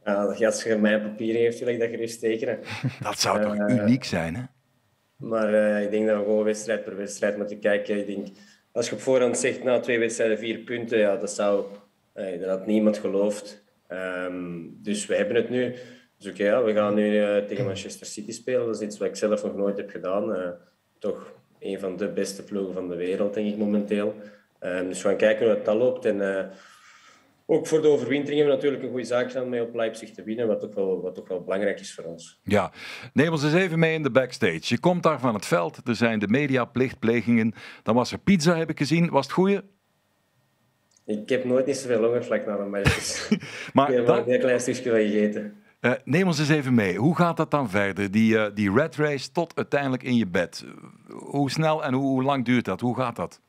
ja als je mijn papieren heeft, wil ik dat gerust tekenen. Dat zou toch eh, uniek zijn, hè? Maar eh, ik denk dat we gewoon wedstrijd per wedstrijd moeten kijken. Ik denk, als je op voorhand zegt, na nou, twee wedstrijden vier punten, ja, dat zou... Eh, dat had niemand geloofd. Ehm, dus we hebben het nu. Dus oké, ja, we gaan nu tegen Manchester City spelen. Dat is iets wat ik zelf nog nooit heb gedaan. toch een van de beste ploegen van de wereld, denk ik, momenteel. Ehm, dus we gaan kijken hoe het dat loopt en ook voor de overwintering hebben we natuurlijk een goede zaak gedaan mee op Leipzig te winnen, wat toch wel, wat wel belangrijk is voor ons. Ja, neem ons eens even mee in de backstage. Je komt daar van het veld, er zijn de mediaplichtplegingen. Dan was er pizza, heb ik gezien. Was het goede. Ik heb nooit niet zoveel vlak naar een meisjes. maar ik heb dan... een klein stukje gegeten. Eh, neem ons eens even mee. Hoe gaat dat dan verder? Die, eh, die red race tot uiteindelijk in je bed. Hoe snel en hoe lang duurt dat? Hoe gaat dat?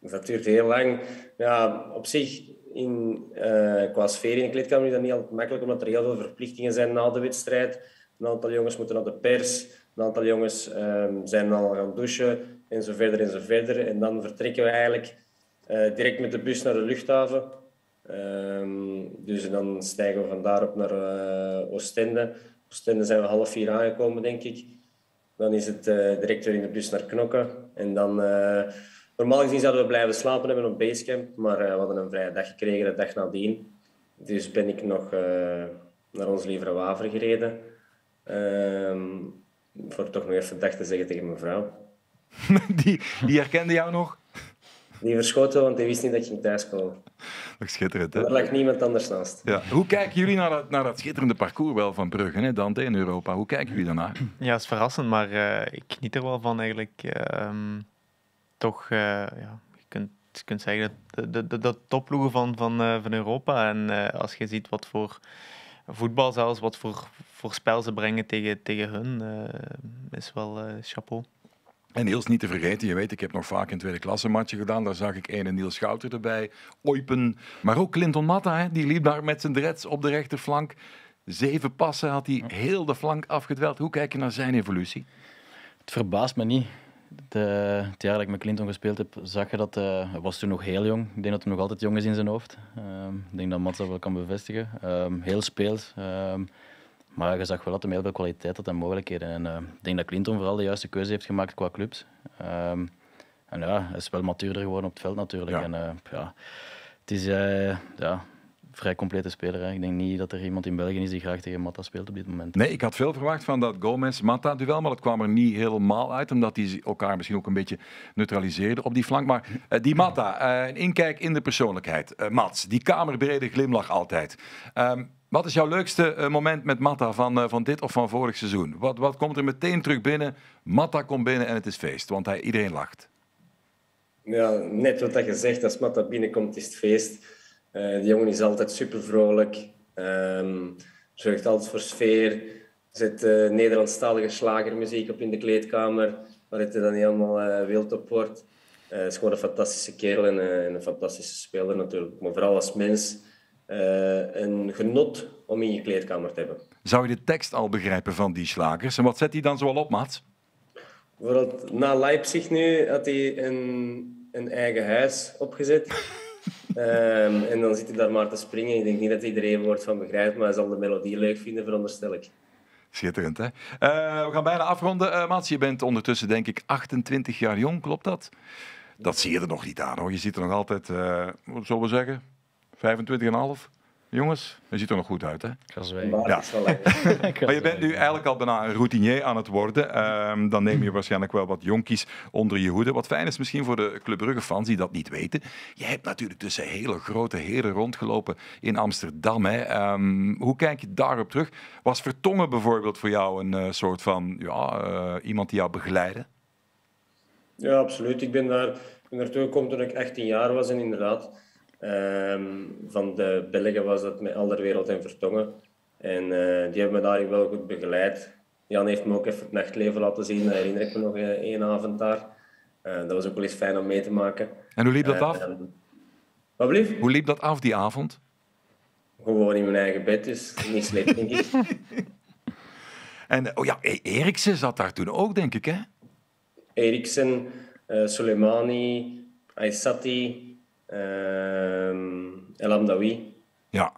Dus dat duurt heel lang. Ja, op zich, in, eh, qua sfeer in de is dat niet altijd makkelijk, omdat er heel veel verplichtingen zijn na de wedstrijd. Een aantal jongens moeten naar de pers, een aantal jongens ehm, zijn al gaan douchen, en zo verder en zo verder. En dan vertrekken we eigenlijk eh, direct met de bus naar de luchthaven. Ehm, dus dan stijgen we van daarop naar eh, Oostende. Oostende zijn we half vier aangekomen, denk ik. Dan is het direct weer in de bus naar Knokken. En dan Normaal gezien zouden we blijven slapen hebben op Basecamp, maar eh, we hadden een vrije dag gekregen de dag nadien. Dus ben ik nog eh, naar ons lieve Waver gereden. Um, voor toch nog even dag te zeggen tegen mijn vrouw. die, die herkende jou nog? Die verschoten, want die wist niet dat je thuis kwam. Nog schitterend, hè? Daar lag niemand anders naast. Ja. Hoe kijken jullie naar dat, naar dat schitterende parcours wel van Brugge, hè, Dante, in Europa? Hoe kijken jullie daarnaar? Ja, dat is verrassend, maar uh, ik geniet er wel van eigenlijk. Ehm, toch, uh, ja, je kunt, kunt zeggen, dat de, de, topploegen van, van, uh, van Europa. En eh, als je ziet wat voor voetbal zelfs, wat voor, voor spel ze brengen tegen, tegen hun, is wel chapeau. En Niels, niet te vergeten, je weet, ik heb nog vaak een tweede klasse matje gedaan. Daar zag ik een Niels Schouter erbij, Oipen, maar ook Clinton Matta. Die liep daar met zijn dreads op de rechterflank. Zeven passen had hij heel de flank afgedweld. Hoe kijk je naar zijn evolutie? Het verbaast me niet de, het jaar dat ik met Clinton gespeeld heb, zag je dat eh, hij was toen nog heel jong. Ik denk dat hij nog altijd jong is in zijn hoofd. Ehm, ik denk dat Mats dat wel kan bevestigen. Ehm, heel speelt. Ehm, maar je zag wel dat hij heel veel kwaliteit had en mogelijkheden. En, eh, ik denk dat Clinton vooral de juiste keuze heeft gemaakt qua clubs. en ja, hij is wel matuurder geworden op het veld natuurlijk. Ja. Eh, ja, het is, ja, vrij complete speler. Hè. Ik denk niet dat er iemand in België is die graag tegen Matta speelt op dit moment. Nee, ik had veel verwacht van dat Gomez-Matta-duel, maar dat kwam er niet helemaal uit, omdat die elkaar misschien ook een beetje neutraliseerden op die flank. Maar eh, die Matta, eh, een inkijk in de persoonlijkheid. Eh, Mats, die kamerbrede glimlach altijd. Ehm, wat is jouw leukste moment met Matta van, van dit of van vorig seizoen? Wat, wat komt er meteen terug binnen? Matta komt binnen en het is feest, want hij, iedereen lacht. Ja, net wat je zegt, als Matta binnenkomt is het feest. Uh, die jongen is altijd super vrolijk, um, ehm, zorgt altijd voor sfeer, zet eh, Nederlandstalige slagermuziek op in de kleedkamer, waar het er dan helemaal eh, wild op wordt. Het is gewoon een fantastische kerel en, een fantastische speler natuurlijk, maar vooral als mens een genot om in je kleedkamer te hebben. Zou je de tekst al begrijpen van die slagers? En wat zet hij dan zoal op, Maat? na Leipzig nu had hij een, een eigen huis opgezet. Ehm, en dan zit hij daar maar te springen. Ik denk niet dat iedereen wordt van begrijpt, maar hij zal de melodie leuk vinden, veronderstel ik. Schitterend, hè? Eh, we gaan bijna afronden. Uh, je bent ondertussen denk ik 28 jaar jong, klopt dat? Dat zie je er nog niet aan, hoor. Je ziet er nog altijd, uh, wat zullen we zeggen, 25,5? Jongens, je ziet er nog goed uit, hè? Kaswee. Ja. maar je bent nu eigenlijk al bijna een routinier aan het worden. Ehm, dan neem je waarschijnlijk wel wat jonkies onder je hoede. Wat fijn is misschien voor de Club fans die dat niet weten. Je hebt natuurlijk tussen hele grote heren rondgelopen in Amsterdam. Hè? Ehm, hoe kijk je daarop terug? Was Vertongen bijvoorbeeld voor jou een eh, soort van ja, eh, iemand die jou begeleidde? Ja, absoluut. Ik ben daar naartoe gekomen toen ik 18 jaar was en inderdaad Ehm, van de Belgen was dat met Alderwereld en Vertongen. En eh, die hebben me daar wel goed begeleid. Jan heeft me ook even het nachtleven laten zien. Dat herinner ik me nog eh, één avond daar. Eh, dat was ook wel eens fijn om mee te maken. En hoe liep dat af? Ehm, wat blieft? Hoe liep dat af die avond? Gewoon in mijn eigen bed, dus niet slecht, denk En oh ja, e- Eriksen zat daar toen ook, denk ik, hè? Eriksen, uh, Soleimani, Aysati, Ehm, El Amdawi. Ja.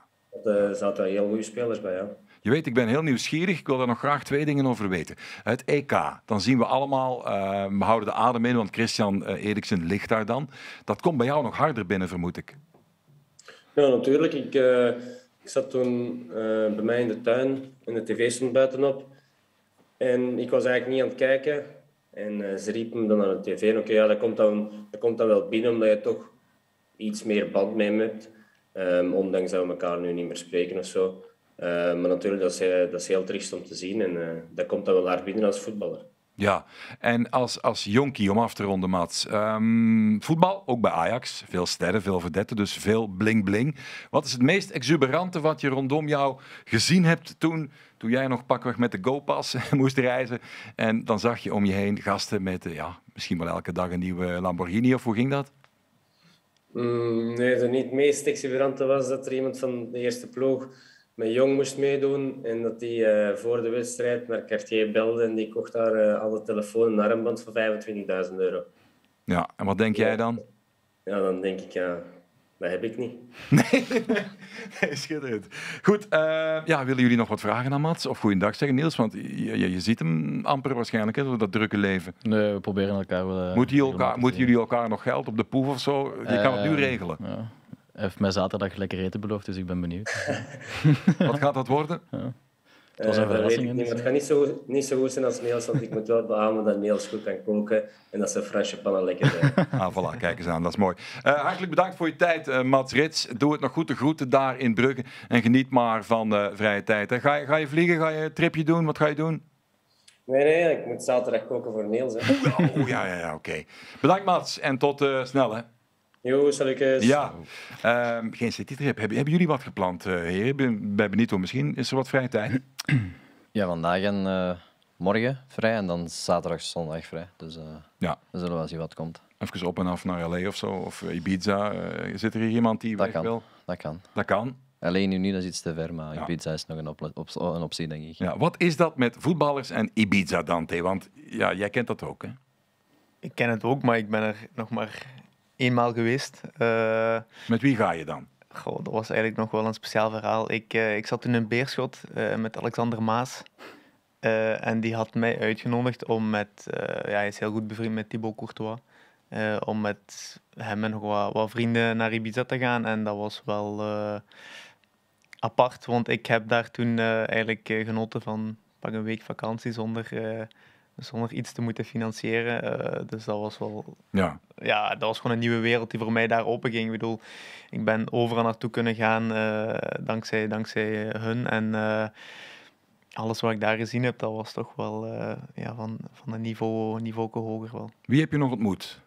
Er eh, zaten heel goede spelers bij, ja. Je weet, ik ben heel nieuwsgierig. Ik wil daar nog graag twee dingen over weten. Het EK, dan zien we allemaal, ehm, we houden de adem in, want Christian eh, Eriksen ligt daar dan. Dat komt bij jou nog harder binnen, vermoed ik. Ja, natuurlijk. Ik, eh, ik zat toen bij mij in de tuin en de tv stond buitenop. En ik was eigenlijk niet aan het kijken. En ze riepen dan naar de tv. Oké, ja, dat komt, dan, dat komt dan wel binnen, omdat je toch iets meer band mee hebt. Ehm, ondanks dat we elkaar nu niet meer spreken of zo. Ehm, maar natuurlijk, dat is, eh, dat is heel triest om te zien. En eh, dat komt dan wel hard binnen als voetballer. Ja, en als, als jonkie, om af te ronden, ehm, voetbal, ook bij Ajax. Veel sterren, veel verdetten, dus veel bling-bling. Wat is het meest exuberante wat je rondom jou gezien hebt toen, toen jij nog pakweg met de GoPass moest reizen? En dan zag je om je heen gasten met eh, ja, misschien wel elke dag een nieuwe Lamborghini, of hoe ging dat? Mm, nee, de niet meest exuberante was dat er iemand van de eerste ploeg met Jong moest meedoen. En dat die eh, voor de wedstrijd naar Cartier belde en die kocht daar uh, eh, alle telefoon en armband voor 25.000 euro. Ja, en wat denk jij dan? Ja, dan denk ik ja, dat heb ik niet. Nee, nee schitterend. Goed, eh, ja, willen jullie nog wat vragen aan Mats? Of goeiedag zeggen, Niels, want je, je, ziet hem amper waarschijnlijk hè, door dat drukke leven. Nee, we proberen elkaar wel... Moet eh, elkaar, moeten jullie elkaar nog geld op de poef of zo? Je kan het nu eh, regelen. Ja. Hij heeft mij zaterdag lekker eten beloofd, dus ik ben benieuwd. wat gaat dat worden? Ja. Het was een eh, niet, dus, het niet zo, niet zo goed zijn als Niels, want ik moet wel beamen dat Niels goed kan koken en dat ze Fransje pannen lekker zijn. ah, voilà, kijk eens aan, dat is mooi. Uh, hartelijk bedankt voor je tijd, uh, Mats Rits. Doe het nog goed, de groeten daar in Brugge en geniet maar van de vrije tijd. Ga, je, ga je vliegen, ga je een tripje doen, wat ga je doen? Nee, nee, ik moet zaterdag koken voor Niels. Hè. Oh, oh, ja, ja, ja, oké. Bedankt, Mats, en tot snel, hè. Jo, Ja, uh, geen citytrip. Hebben, hebben jullie wat gepland, uh, heren? ben, ben misschien is er wat vrije tijd. Ja, vandaag en eh, morgen vrij en dan zaterdag, zondag vrij. Dus uh, ja. we zullen wel zien wat komt. Even op en af naar LA of zo, of Ibiza. Eh, zit er hier iemand die dat wil? Dat kan. Dat kan. Alleen nu niet, is iets te ver, maar Ibiza is nog een, op een, optie, denk ik. Ja, wat is dat met voetballers en Ibiza, Dante? Want ja, jij kent dat ook, hè? Ik ken het ook, maar ik ben er nog maar eenmaal geweest. Met wie ga je dan? Goh, dat was eigenlijk nog wel een speciaal verhaal. Ik, eh, ik zat in een beerschot eh, met Alexander Maas. Eh, en die had mij uitgenodigd om met... ja, hij is heel goed bevriend met Thibaut Courtois. om met hem en nog wat, wat, vrienden naar Ibiza te gaan. En dat was wel apart, want ik heb daar toen eigenlijk genoten van pak een week vakantie zonder zonder iets te moeten financieren. Eh, dus dat was wel. Ja. ja, dat was gewoon een nieuwe wereld die voor mij daar open ging. Ik bedoel, ik ben overal naartoe kunnen gaan eh, dankzij, dankzij eh, hun. En alles wat ik daar gezien heb, dat was toch wel ja, van, van een niveau, niveau hoger wel. Wie heb je nog ontmoet?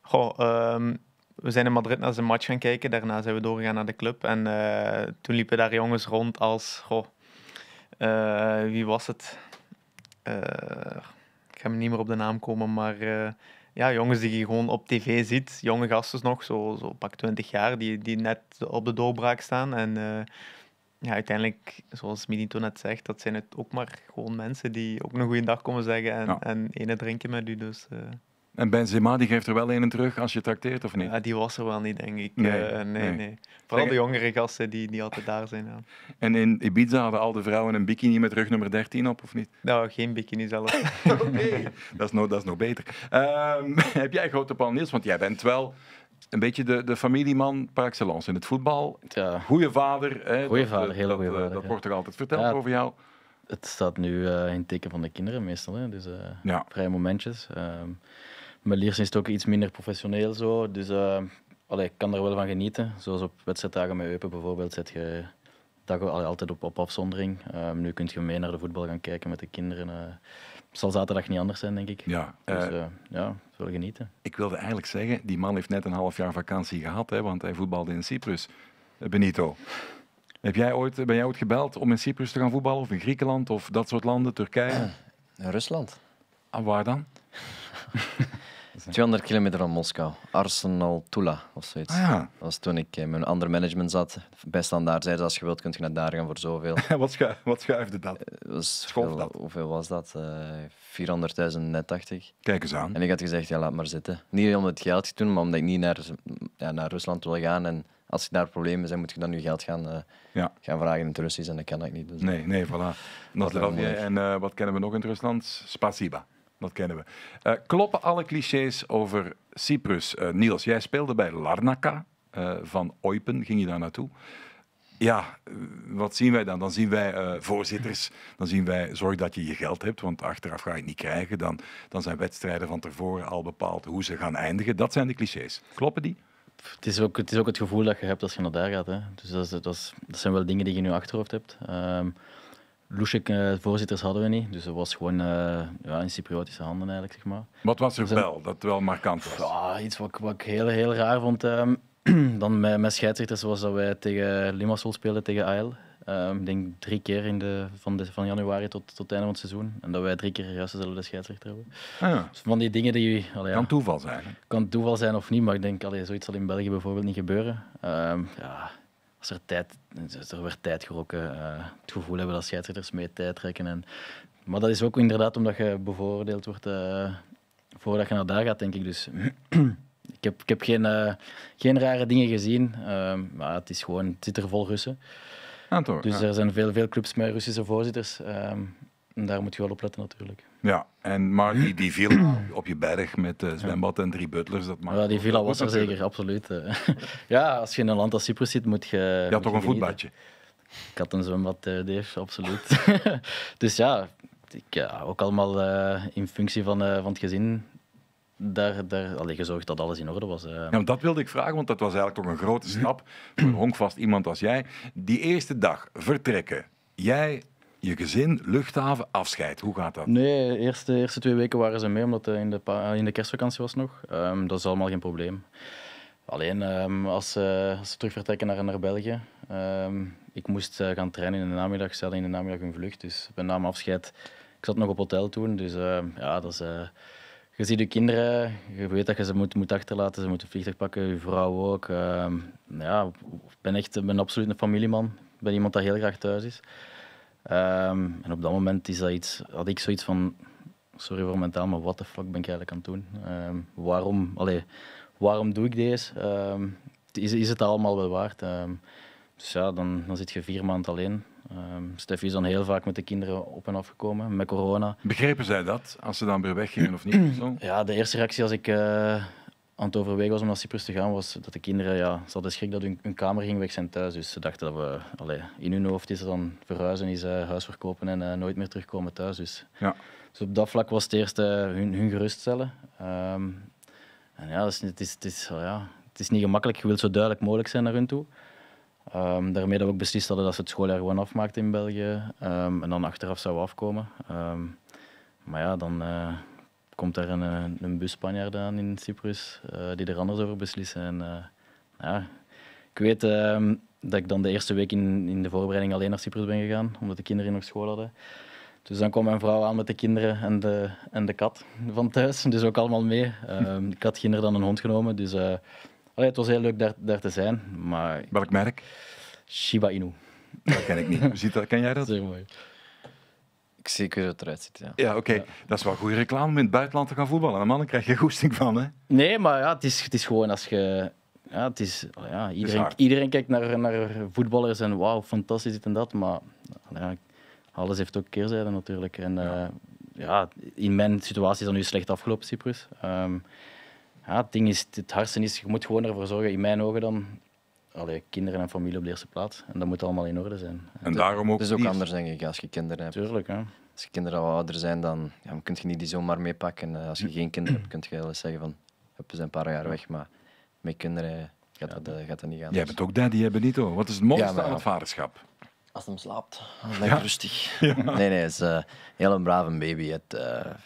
Goh, ehm, we zijn in Madrid naar zijn match gaan kijken. Daarna zijn we doorgegaan naar de club. En toen liepen daar jongens rond als. Goh, wie was het? Eh, ik ga me niet meer op de naam komen, maar eh, ja, jongens die je gewoon op tv ziet, jonge gasten nog, zo, zo pak 20 jaar, die, die net op de doorbraak staan. En eh, ja, uiteindelijk, zoals Minito net zegt, dat zijn het ook maar gewoon mensen die ook een goede dag komen zeggen en, en ene drinken met u. Dus, en Benzema die geeft er wel een terug als je trakteert, of niet? Ja, die was er wel niet, denk ik. Nee, eh, nee, nee. Vooral de jongere gasten die, die altijd daar zijn. Ja. En in Ibiza hadden al de vrouwen een bikini met rug nummer 13 op, of niet? Nou, geen bikini zelf. Oké, dat, is nog, dat is nog beter. Ehm, heb jij grote plannen, Niels? Want jij bent wel een beetje de, de familieman par excellence in het voetbal. Ja. Goeie vader. Hè, goeie dat, eh, vader, heel goeie eh, vader. Dat, wordt toch altijd verteld over jou het staat nu eh, in het teken van de kinderen meestal. Hè? Dus uh, vrije momentjes. Mijn ehm, mijn is het ook iets minder professioneel zo. Dus eh, allee, ik kan er wel van genieten. Zoals op wedstrijddagen met Eupen bijvoorbeeld zet je dag, altijd op, op afzondering. Ehm, nu kun je mee naar de voetbal gaan kijken met de kinderen. het zal zaterdag niet anders zijn, denk ik. Ja, dus ja, wel genieten. Ik wilde eigenlijk zeggen, die man heeft net een half jaar vakantie gehad, hè, want hij voetbalde in Cyprus. Benito. Heb jij ooit, ben jij ooit gebeld om in Cyprus te gaan voetballen of in Griekenland of dat soort landen, Turkije? In Rusland. En ah, waar dan? 200 kilometer van Moskou, Arsenal Tula of zoiets. Ah, Dat was toen ik in mijn ander management zat. best aan daar zeiden als je wilt, kun je naar daar gaan voor zoveel. wat, schu wat schuifde dat? Eh, hoeveel was dat? Uh, eh, 400.000 net, Kijk eens aan. En ik had gezegd, ja, laat maar zitten. Niet om het geld te doen, maar omdat ik niet naar, ja, naar Rusland wil gaan en als je daar problemen zijn, moet je dan je geld gaan, eh, ja. gaan vragen in het Russisch en dat kan ik niet. Dus- nee, nee, voilà. Dat en eh, wat kennen we nog in het Rusland? Spasiba. Dat kennen we. Eh, kloppen alle clichés over Cyprus? Niels, jij speelde bij Larnaca van Oipen, ging je daar naartoe? Ja, wat zien wij dan? Dan zien wij voorzitters, dan zien wij zorg dat je je geld hebt, want achteraf ga je het niet krijgen. Dan, dan zijn wedstrijden van tevoren al bepaald hoe ze gaan eindigen. Dat zijn de clichés. Kloppen die? het, is ook, het is ook het gevoel dat je hebt als je naar daar gaat. Hè. Dus dat, is, dat, dat, zijn wel dingen die je in je achterhoofd hebt. Um, voorzitters hadden we niet, dus dat was gewoon eh, ja, in Cypriotische handen eigenlijk, zeg maar. Wat was er dus, wel, dat wel markant was? Ja, iets wat, wat ik heel, heel raar vond. Um, dan met, met scheidsrechters was dat wij tegen Limassol speelden, tegen Ail. Ehm, ik denk drie keer in de, van, de, van januari tot, tot het einde van het seizoen. En dat wij drie keer juist dezelfde scheidsrechter hebben. Ah, ja. Dus van die dingen die... Allee, kan toeval zijn. Kan toeval zijn of niet, maar ik denk, allee, zoiets zal in België bijvoorbeeld niet gebeuren. Ehm, ja, als er, tijd, er werd tijd gerokken, uh, het gevoel hebben dat scheidsrechters mee tijd trekken. En, maar dat is ook inderdaad omdat je bevoordeeld wordt uh, voordat je naar daar gaat, denk ik. Dus ik heb, ik heb geen, eh, geen rare dingen gezien, ehm, maar het, is gewoon, het zit er vol Russen dus er zijn veel, veel clubs met Russische voorzitters. Um, en daar moet je wel op letten natuurlijk. Ja, en maar die, die villa op je berg met zwembad eh, en drie butlers, dat maakt... Ja, die villa was er zeker, absoluut. Eh. ja, als je in een land als Cyprus zit, moet je... ja toch een voetbadje? Ik had een zwembad, eh, Dave, absoluut. dus ja, ik, ja, ook allemaal in functie van, van het gezin daar, daar allee, gezorgd dat alles in orde was. Eh. Ja, dat wilde ik vragen, want dat was eigenlijk toch een grote mhm. stap voor honkvast iemand als jij. Die eerste dag vertrekken, jij, je gezin, luchthaven, afscheid. Hoe gaat dat? Nee, de eerste, eerste twee weken waren ze mee, omdat het eh, in de, eh, in de kerstvakantie was nog. Ehm, dat is allemaal geen probleem. Alleen ehm, als, als, ze terug vertrekken naar, naar België. Ehm, ik moest gaan trainen in de namiddag, stellen in de namiddag een vlucht. Dus bij naam afscheid. Ik zat nog op hotel toen, dus ja, dat is je ziet je kinderen, je weet dat je ze moet, achterlaten, ze moeten vliegtuig pakken, je vrouw ook. Ehm, ja, ik ben echt ben absoluut een familieman. Ik ben iemand dat heel graag thuis is. Ehm, en op dat moment is dat iets, had ik zoiets van, sorry voor mijn taal, maar wat de fuck ben ik eigenlijk aan het doen? Ehm, waarom, allee, waarom doe ik deze? is, is het allemaal wel waard? dus ja, dan, dan zit je vier maanden alleen. Um, Steffi is dan heel vaak met de kinderen op en af gekomen, met corona. Begrepen zij dat, als ze dan weer weggingen of niet? Ja, de eerste reactie als ik eh, aan het overwegen was om naar Cyprus te gaan, was dat de kinderen, ja, ze hadden schrik dat hun, kamer ging weg zijn thuis. Dus ze dachten dat we, in hun hoofd is dan verhuizen, is uh, huis verkopen en eh, nooit meer terugkomen thuis. Dus, ja. dus op dat vlak was het eerst hun, hun, geruststellen. Ehm, en ja, dus het is, het is, het oh is, ja, het is niet gemakkelijk. Je wilt zo duidelijk mogelijk zijn naar hun toe. Um, daarmee dat we ook beslist hadden dat ze het schooljaar gewoon afmaakt in België ehm, en dan achteraf zou afkomen. Ehm, maar ja, dan eh, komt er een, eh, een bus Spanjaard aan in Cyprus eh, die er anders over beslissen. En, ja, ik weet dat ik dan de eerste week in, in de voorbereiding alleen naar Cyprus ben gegaan, omdat de kinderen nog school hadden. Dus dan kwam mijn vrouw aan met de kinderen en de, en de kat van thuis, dus ook allemaal mee. ik had er dan een hond genomen, dus het was heel leuk daar, daar te zijn. Maar... Welk merk? Shiba Inu. Dat ken ik niet. Ziet dat, ken jij dat? Zeer mooi. Ik zie hoe het eruit ziet, ja. oké. Dat is wel goede reclame om in het buitenland te gaan voetballen. Man, mannen krijg je goesting van, hè? Nee, maar ja, het, is, het is gewoon als je... Ja, het is, oh ja, iedereen, iedereen kijkt naar, naar voetballers en wauw, fantastisch dit en dat. Maar alles heeft ook keerzijde natuurlijk. En ja. Eh, ja in mijn situatie is dat nu slecht afgelopen, Cyprus. Ehm, ja, het ding is, het hardste is, je moet gewoon ervoor zorgen, in mijn ogen dan, allee, kinderen en familie op de eerste plaats. En dat moet allemaal in orde zijn. En, daarom ook... Het is ook anders, denk ik, als je kinderen hebt. Tuurlijk, hè. Als je kinderen al ouder zijn, dan, ja, dan kun je niet die zomaar meepakken. Eh, als je hm. geen kinderen hebt, kun je wel eens zeggen van, we ze een paar jaar weg, maar met kinderen gaat, dat, eh, gaat dat niet gaan. Jij bent ook daddy, jij bent niet hoor. Wat is het mooiste aan het vaderschap? Hij hem slaapt. Lekker rustig. Nee, nee, hij is uh, heel een brave baby. Het, eh,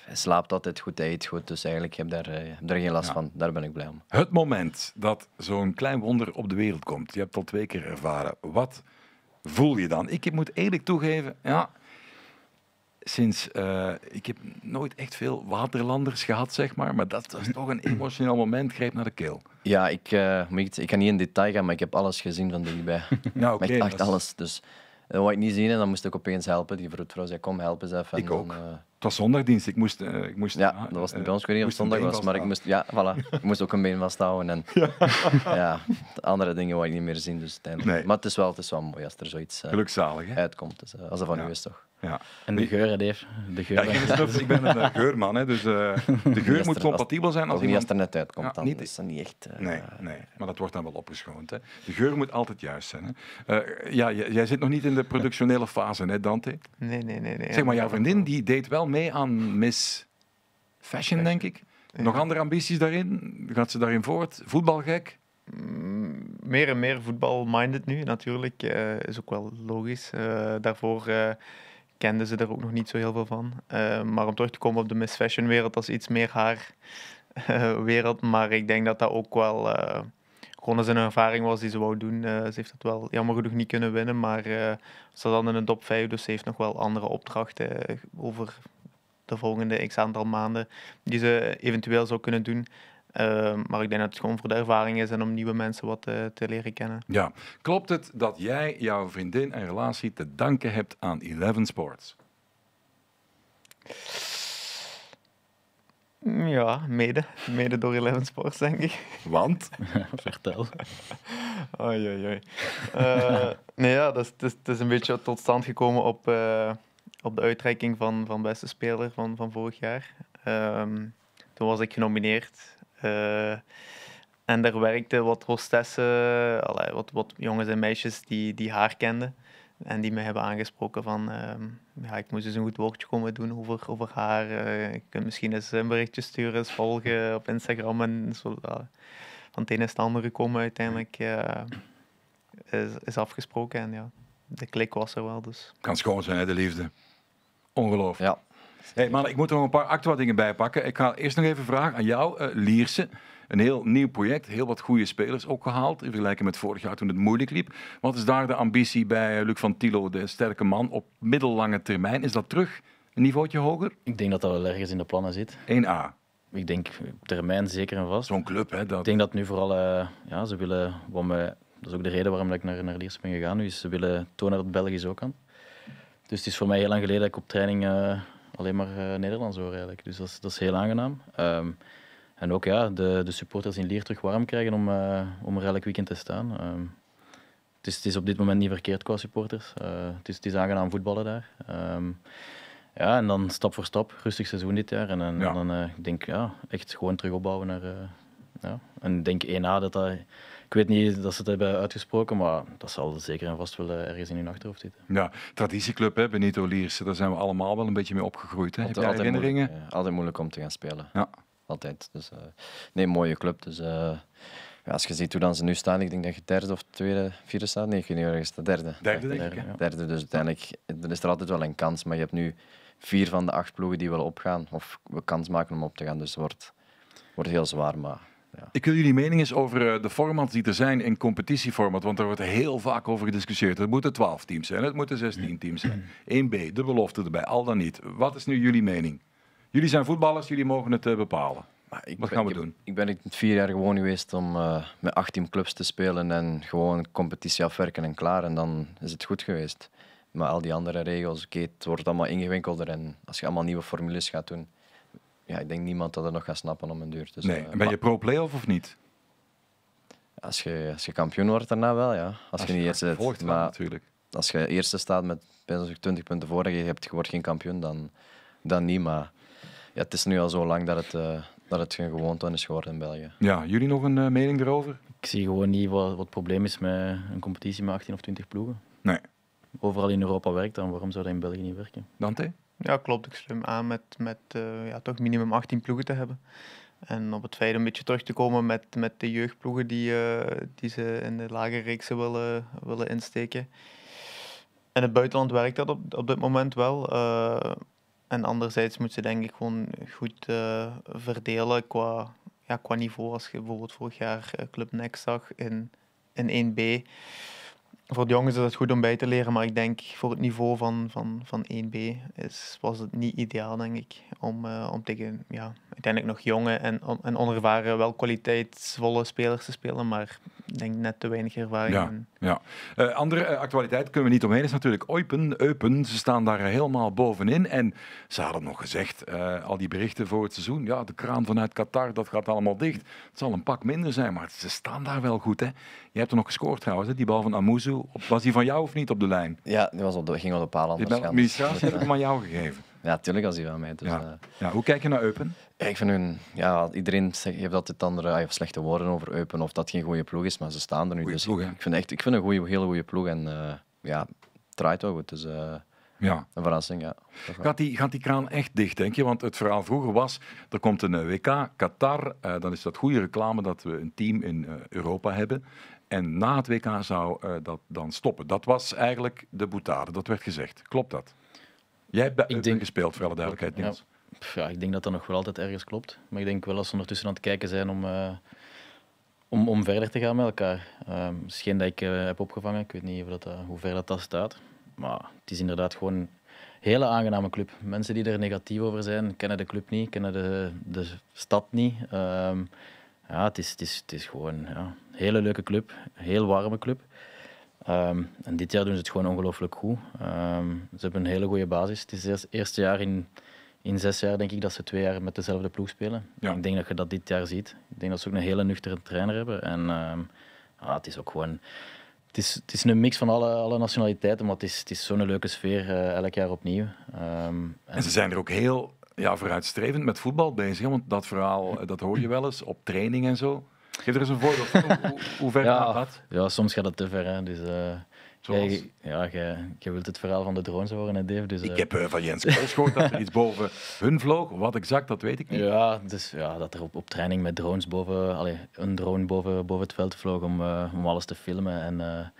hij slaapt altijd goed, hij eet goed. Dus eigenlijk heb daar, eh, daar geen last van. Daar ben ik blij om. Het moment dat zo'n klein wonder op de wereld komt, je hebt het al twee keer ervaren. Wat voel je dan? Ik moet eerlijk toegeven, ja, sinds ik heb nooit echt veel waterlanders gehad, zeg maar. Maar dat was toch een emotioneel moment, greep naar de keel. Ja, ik, ik, ik kan niet in detail gaan, maar ik heb alles gezien van dichtbij. Ja, oké. Ik dacht alles. Dus en dat wou ik niet zien en dan moest ik opeens helpen. Die vroedvrouw zei, kom, help eens even. Ik ook. Dan, eh, Het was zondagdienst, ik moest... Eh, ik moest ja, eh, dat was niet bij ons, ik weet niet of zondag was, maar ik moest, ja, voilà, ik moest ook een been vasthouden. En, ja. ja andere dingen wou ik niet meer zien. Dus nee. Maar het is, wel, het is wel mooi als er zoiets uitkomt. Dus, als dat van u is, toch? Ja. En de geuren, Dave. De geur Ja, ik, ben een eh, geurman, hè, dus eh, de geur moet compatibel zijn. Als, iemand... als er net uitkomt, dan is dat niet echt... Eh, nee, nee, maar dat wordt dan wel opgeschoond. Hè. De geur moet altijd juist zijn. Hè. ja, jij, zit nog niet in de productionele fase, hè, Dante? Nee, nee, nee. nee zeg maar, jouw vriendin die deed wel mee aan Miss Fashion, denk ik. Nog andere ambities daarin? Gaat ze daarin voort? Voetbalgek? Mm, meer en meer voetbal-minded nu, natuurlijk. Uh, is ook wel logisch. daarvoor kenden ze er ook nog niet zo heel veel van. Eh, maar om terug te komen op de Miss Fashion wereld, dat is iets meer haar eh, wereld. Maar ik denk dat dat ook wel eh, gewoon eens een ervaring was die ze wou doen. ze heeft dat wel jammer genoeg niet kunnen winnen, maar ze zat dan in de top 5, dus ze heeft nog wel andere opdrachten over de volgende x aantal maanden die ze eventueel zou kunnen doen. Ehm, maar ik denk dat het gewoon voor de ervaring is en om nieuwe mensen wat eh, te, leren kennen. Ja, klopt het dat jij jouw vriendin en relatie te danken hebt aan Eleven Sports? Ja, mede. Mede door Eleven Sports, denk ik. Want? Vertel. Oei, oei, oei. Eh, nee, ja, dat is, het, is, een beetje tot stand gekomen op, eh, op de uitreiking van, van beste speler van, van vorig jaar. Ehm, toen was ik genomineerd eh, en daar werkten wat hostessen, allee, wat, wat jongens en meisjes die, die haar kenden. En die me hebben aangesproken van, ehm, ja, ik moest eens een goed woordje komen doen over, over haar. Uh, ik kan misschien eens een berichtje sturen, eens volgen op Instagram. En zo, van het ene is het andere komen uiteindelijk is, is afgesproken. En ja, de klik was er wel. Dus. Kan schoon zijn, de liefde. Ongelooflijk. Ja. Hey, maar ik moet er nog een paar actua dingen bij pakken. Ik ga eerst nog even vragen aan jou, uh, Lierse. Een heel nieuw project, heel wat goede spelers ook gehaald. In vergelijking met vorig jaar toen het moeilijk liep. Wat is daar de ambitie bij eh, Luc van Tilo, de sterke man, op middellange termijn? Is dat terug een niveautje hoger? Ik denk dat dat wel ergens in de plannen zit. 1A. Ik denk termijn zeker en vast. Zo'n club, hè? Dat... Ik denk dat nu vooral eh, ja, ze willen. Wat me, dat is ook de reden waarom ik naar, naar Lierse ben gegaan. Nu, ze willen tonen dat Belgisch ook kan. Dus het is voor mij heel lang geleden dat ik op training uh, alleen maar Nederland eh, Nederlands eigenlijk. Dus dat is, dat is heel aangenaam. Ehm, en ook ja, de, de supporters in Lier terug warm krijgen om, uh, om er elk weekend te staan. Ehm, het, is, het is op dit moment niet verkeerd qua supporters. Eh, het, is, het is aangenaam voetballen daar. Ehm, ja, en dan stap voor stap, rustig seizoen dit jaar. En, dan denk ik, ja, echt gewoon terug opbouwen naar... ja. En denk 1A dat dat ik weet niet dat ze het hebben uitgesproken, maar dat zal zeker en vast wel eh, ergens in hun achterhoofd zitten. Ja, traditieclub, hè, Benito Liers, daar zijn we allemaal wel een beetje mee opgegroeid. Hè? Heb je herinneringen? Moeilijk, altijd moeilijk om te gaan spelen. Ja. Altijd. Dus, uh, nee, mooie club. Dus, eh, ja, als je ziet hoe dan ze nu staan, ik denk dat je derde of tweede, vierde staat. Nee, ik weet niet ergens de derde. Derde, derde, derde, ik, derde dus uiteindelijk er is er altijd wel een kans, maar je hebt nu vier van de acht ploegen die willen opgaan of kans maken om op te gaan. Dus het wordt, wordt heel zwaar, maar ik wil jullie mening eens over eh, de formats die er zijn in competitieformat. Want daar wordt heel vaak over gediscussieerd. Het moeten 12 teams zijn, het moeten 16 teams zijn. 1B, de belofte erbij, al dan niet. Wat is nu jullie mening? Jullie zijn voetballers, jullie mogen het eh, bepalen. Ik Wat gaan we doen? Ik, ben het vier jaar gewoon geweest om eh, met 18 clubs te spelen en gewoon competitie afwerken en klaar. En dan is het goed geweest. Maar al die andere regels, oké, okay, het wordt allemaal ingewikkelder. En als je allemaal nieuwe formules gaat doen, ja, ik denk niemand dat het nog gaat snappen om een duur. Dus, nee. ben je pro-playoff of niet? Als je, als je kampioen wordt daarna wel, ja. Als, je, niet eerste volgt, maar natuurlijk. Als je eerste staat met 20 punten voor en je, hebt, wordt geen kampioen, dan, dan niet. Maar ja, het is nu al zo lang dat het, uh, dat het een gewoonte is geworden in België. Ja, jullie nog een eh, mening erover? Ik zie gewoon niet wat, wat het probleem is met een competitie met 18 of 20 ploegen. Nee. Overal in Europa werkt dan, waarom zou dat in België niet werken? Dante? Ja, klopt. Ik slim aan met, met eh, ja, toch minimum 18 ploegen te hebben. En op het feit een beetje terug te komen met, met de jeugdploegen die, eh, die ze in de lagere reeksen willen, willen insteken. In het buitenland werkt dat op, op dit moment wel. Eh, en anderzijds moet ze denk ik gewoon goed verdelen qua, ja, qua niveau. Als je bijvoorbeeld vorig jaar Club Next zag in, in 1B voor de jongens is het goed om bij te leren, maar ik denk voor het niveau van, van, van 1B is, was het niet ideaal, denk ik, om, eh, om tegen ja, uiteindelijk nog jonge en, en onervaren, wel kwaliteitsvolle spelers te spelen, maar ik denk net te weinig ervaring. Ja, ja. Eh, andere eh, actualiteit kunnen we niet omheen, is natuurlijk Eupen. Eupen, ze staan daar helemaal bovenin en ze hadden nog gezegd, al die berichten voor het seizoen, ja, de kraan vanuit Qatar, dat gaat allemaal dicht. Het zal een pak minder zijn, maar ze staan daar wel goed, hè. Je hebt er nog gescoord trouwens, hè, die bal van Amouzu was die van jou of niet op de lijn? Ja, die was op de, ging op de paal De administratie heb ik hem aan jou gegeven. Ja, tuurlijk als hij wel mij. Dus, ja. Eh. ja. hoe kijk je naar Eupen? Ik vind hun, ja, iedereen heeft altijd andere slechte woorden over Eupen of dat geen goede ploeg is, maar ze staan er nu. dus ploeg, ik, vind echt, ik vind een hele goede ploeg en eh, ja, het draait wel goed. Dus, eh, ja. Een verrassing, ja. Gaat die, gaat die kraan echt dicht, denk je? Want het verhaal vroeger was, er komt een WK, Qatar, dan is dat goede reclame dat we een team in Europa hebben. En na het WK zou eh, dat dan stoppen. Dat was eigenlijk de boetade, dat werd gezegd. Klopt dat? Jij hebt ik eh, denk... gespeeld, voor alle duidelijkheid, Niels. Ja, ik denk dat dat nog wel altijd ergens klopt. Maar ik denk wel dat ze ondertussen aan het kijken zijn om, eh, om, om verder te gaan met elkaar. Uh, misschien dat ik heb opgevangen, ik weet niet of dat, hoe ver dat, dat staat. Maar het is inderdaad gewoon een hele aangename club. Mensen die er negatief over zijn, kennen de club niet, kennen de, de stad niet. Ehm, ja, het is, het, is, het is gewoon... Ja, hele leuke club, heel warme club. Ehm, en dit jaar doen ze het gewoon ongelooflijk goed. Ehm, ze hebben een hele goede basis. Het is het eerste jaar in, in zes jaar, denk ik, dat ze twee jaar met dezelfde ploeg spelen. Ik denk dat je dat dit jaar ziet. Ik denk dat ze ook een hele nuchtere trainer hebben. En ehm, het is ook gewoon... Het is, een mix van alle, alle nationaliteiten, maar het is, het is zo'n leuke sfeer eh, elk jaar opnieuw. En, en ze zijn er ook heel ja, vooruitstrevend met voetbal bezig. Want dat verhaal, eh, dat hoor je wel eens op training en zo. Geef er eens een voorbeeld van. Hoe, hoe ver ja, gaat dat? Ja, soms gaat het te ver. Hè. Dus, uh, ja, jij wilt het verhaal van de drones horen, hè, Dave. Dus, Ik eh. heb eh, van Jens gehoord dat er iets boven hun vloog. Wat exact, dat weet ik niet. Ja, dus, ja dat er op, op training met drones boven... Allez, een drone boven, boven het veld vloog om, om alles te filmen. En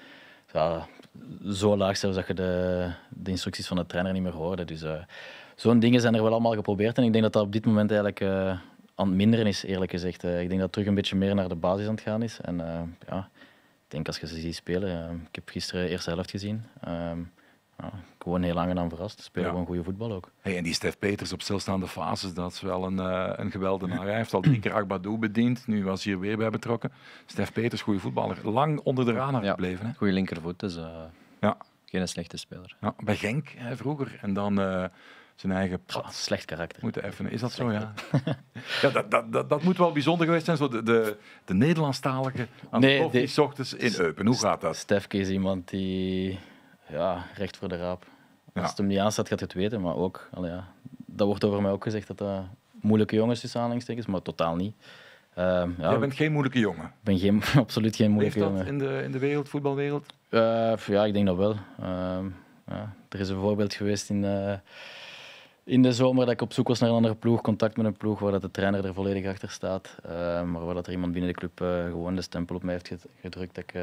zo laag zelfs dat je de, de instructies van de trainer niet meer hoorde. Dus zo'n dingen zijn er wel allemaal geprobeerd. En ik denk dat dat op dit moment eigenlijk aan het minderen is, eerlijk gezegd. Eh, ik denk dat het terug een beetje meer naar de basis aan het gaan is. En eh, ja, ik denk als je ze ziet spelen, eh, ik heb gisteren de eerste helft gezien. Ehm, ja, gewoon heel dan verrast. Spelen gewoon goede voetbal ook. Hey, en die Stef Peters op stilstaande fases, dat is wel een, uh, een geweldenaar. Hij heeft al drie keer Agbadou bediend. Nu was hij er weer bij betrokken. Stef Peters, goede voetballer. Lang onder de radar gebleven. Hè? Goede linkervoet, dus ja. geen slechte speler. bij Genk hè, vroeger. En dan zijn eigen... slecht karakter. Moeten even. Is dat zo, ja? ja dat, dat, dat, moet wel bijzonder geweest zijn, zo de, de, de Nederlandstalige aan nee, de s ochtends in Eupen. Hoe gaat dat? Stefke is iemand die... Ja, recht voor de raap. Als het hem niet aanstaat, gaat het weten, maar ook... ja, dat wordt over mij ook gezegd, dat dat moeilijke jongens tussen aanhalingstekens, maar totaal niet. Uh, ja, Jij bent geen moeilijke jongen? Ik ben geen, absoluut geen moeilijke jongen. dat in de, in de wereld, voetbalwereld? Eh, ja, ik denk dat wel. Ehm, ja. Er is een voorbeeld geweest in eh, in de zomer dat ik op zoek was naar een andere ploeg, contact met een ploeg waar dat de trainer er volledig achter staat. Eh, maar waar dat er iemand binnen de club eh, gewoon de stempel op mij heeft gedrukt. Dat ik, uh,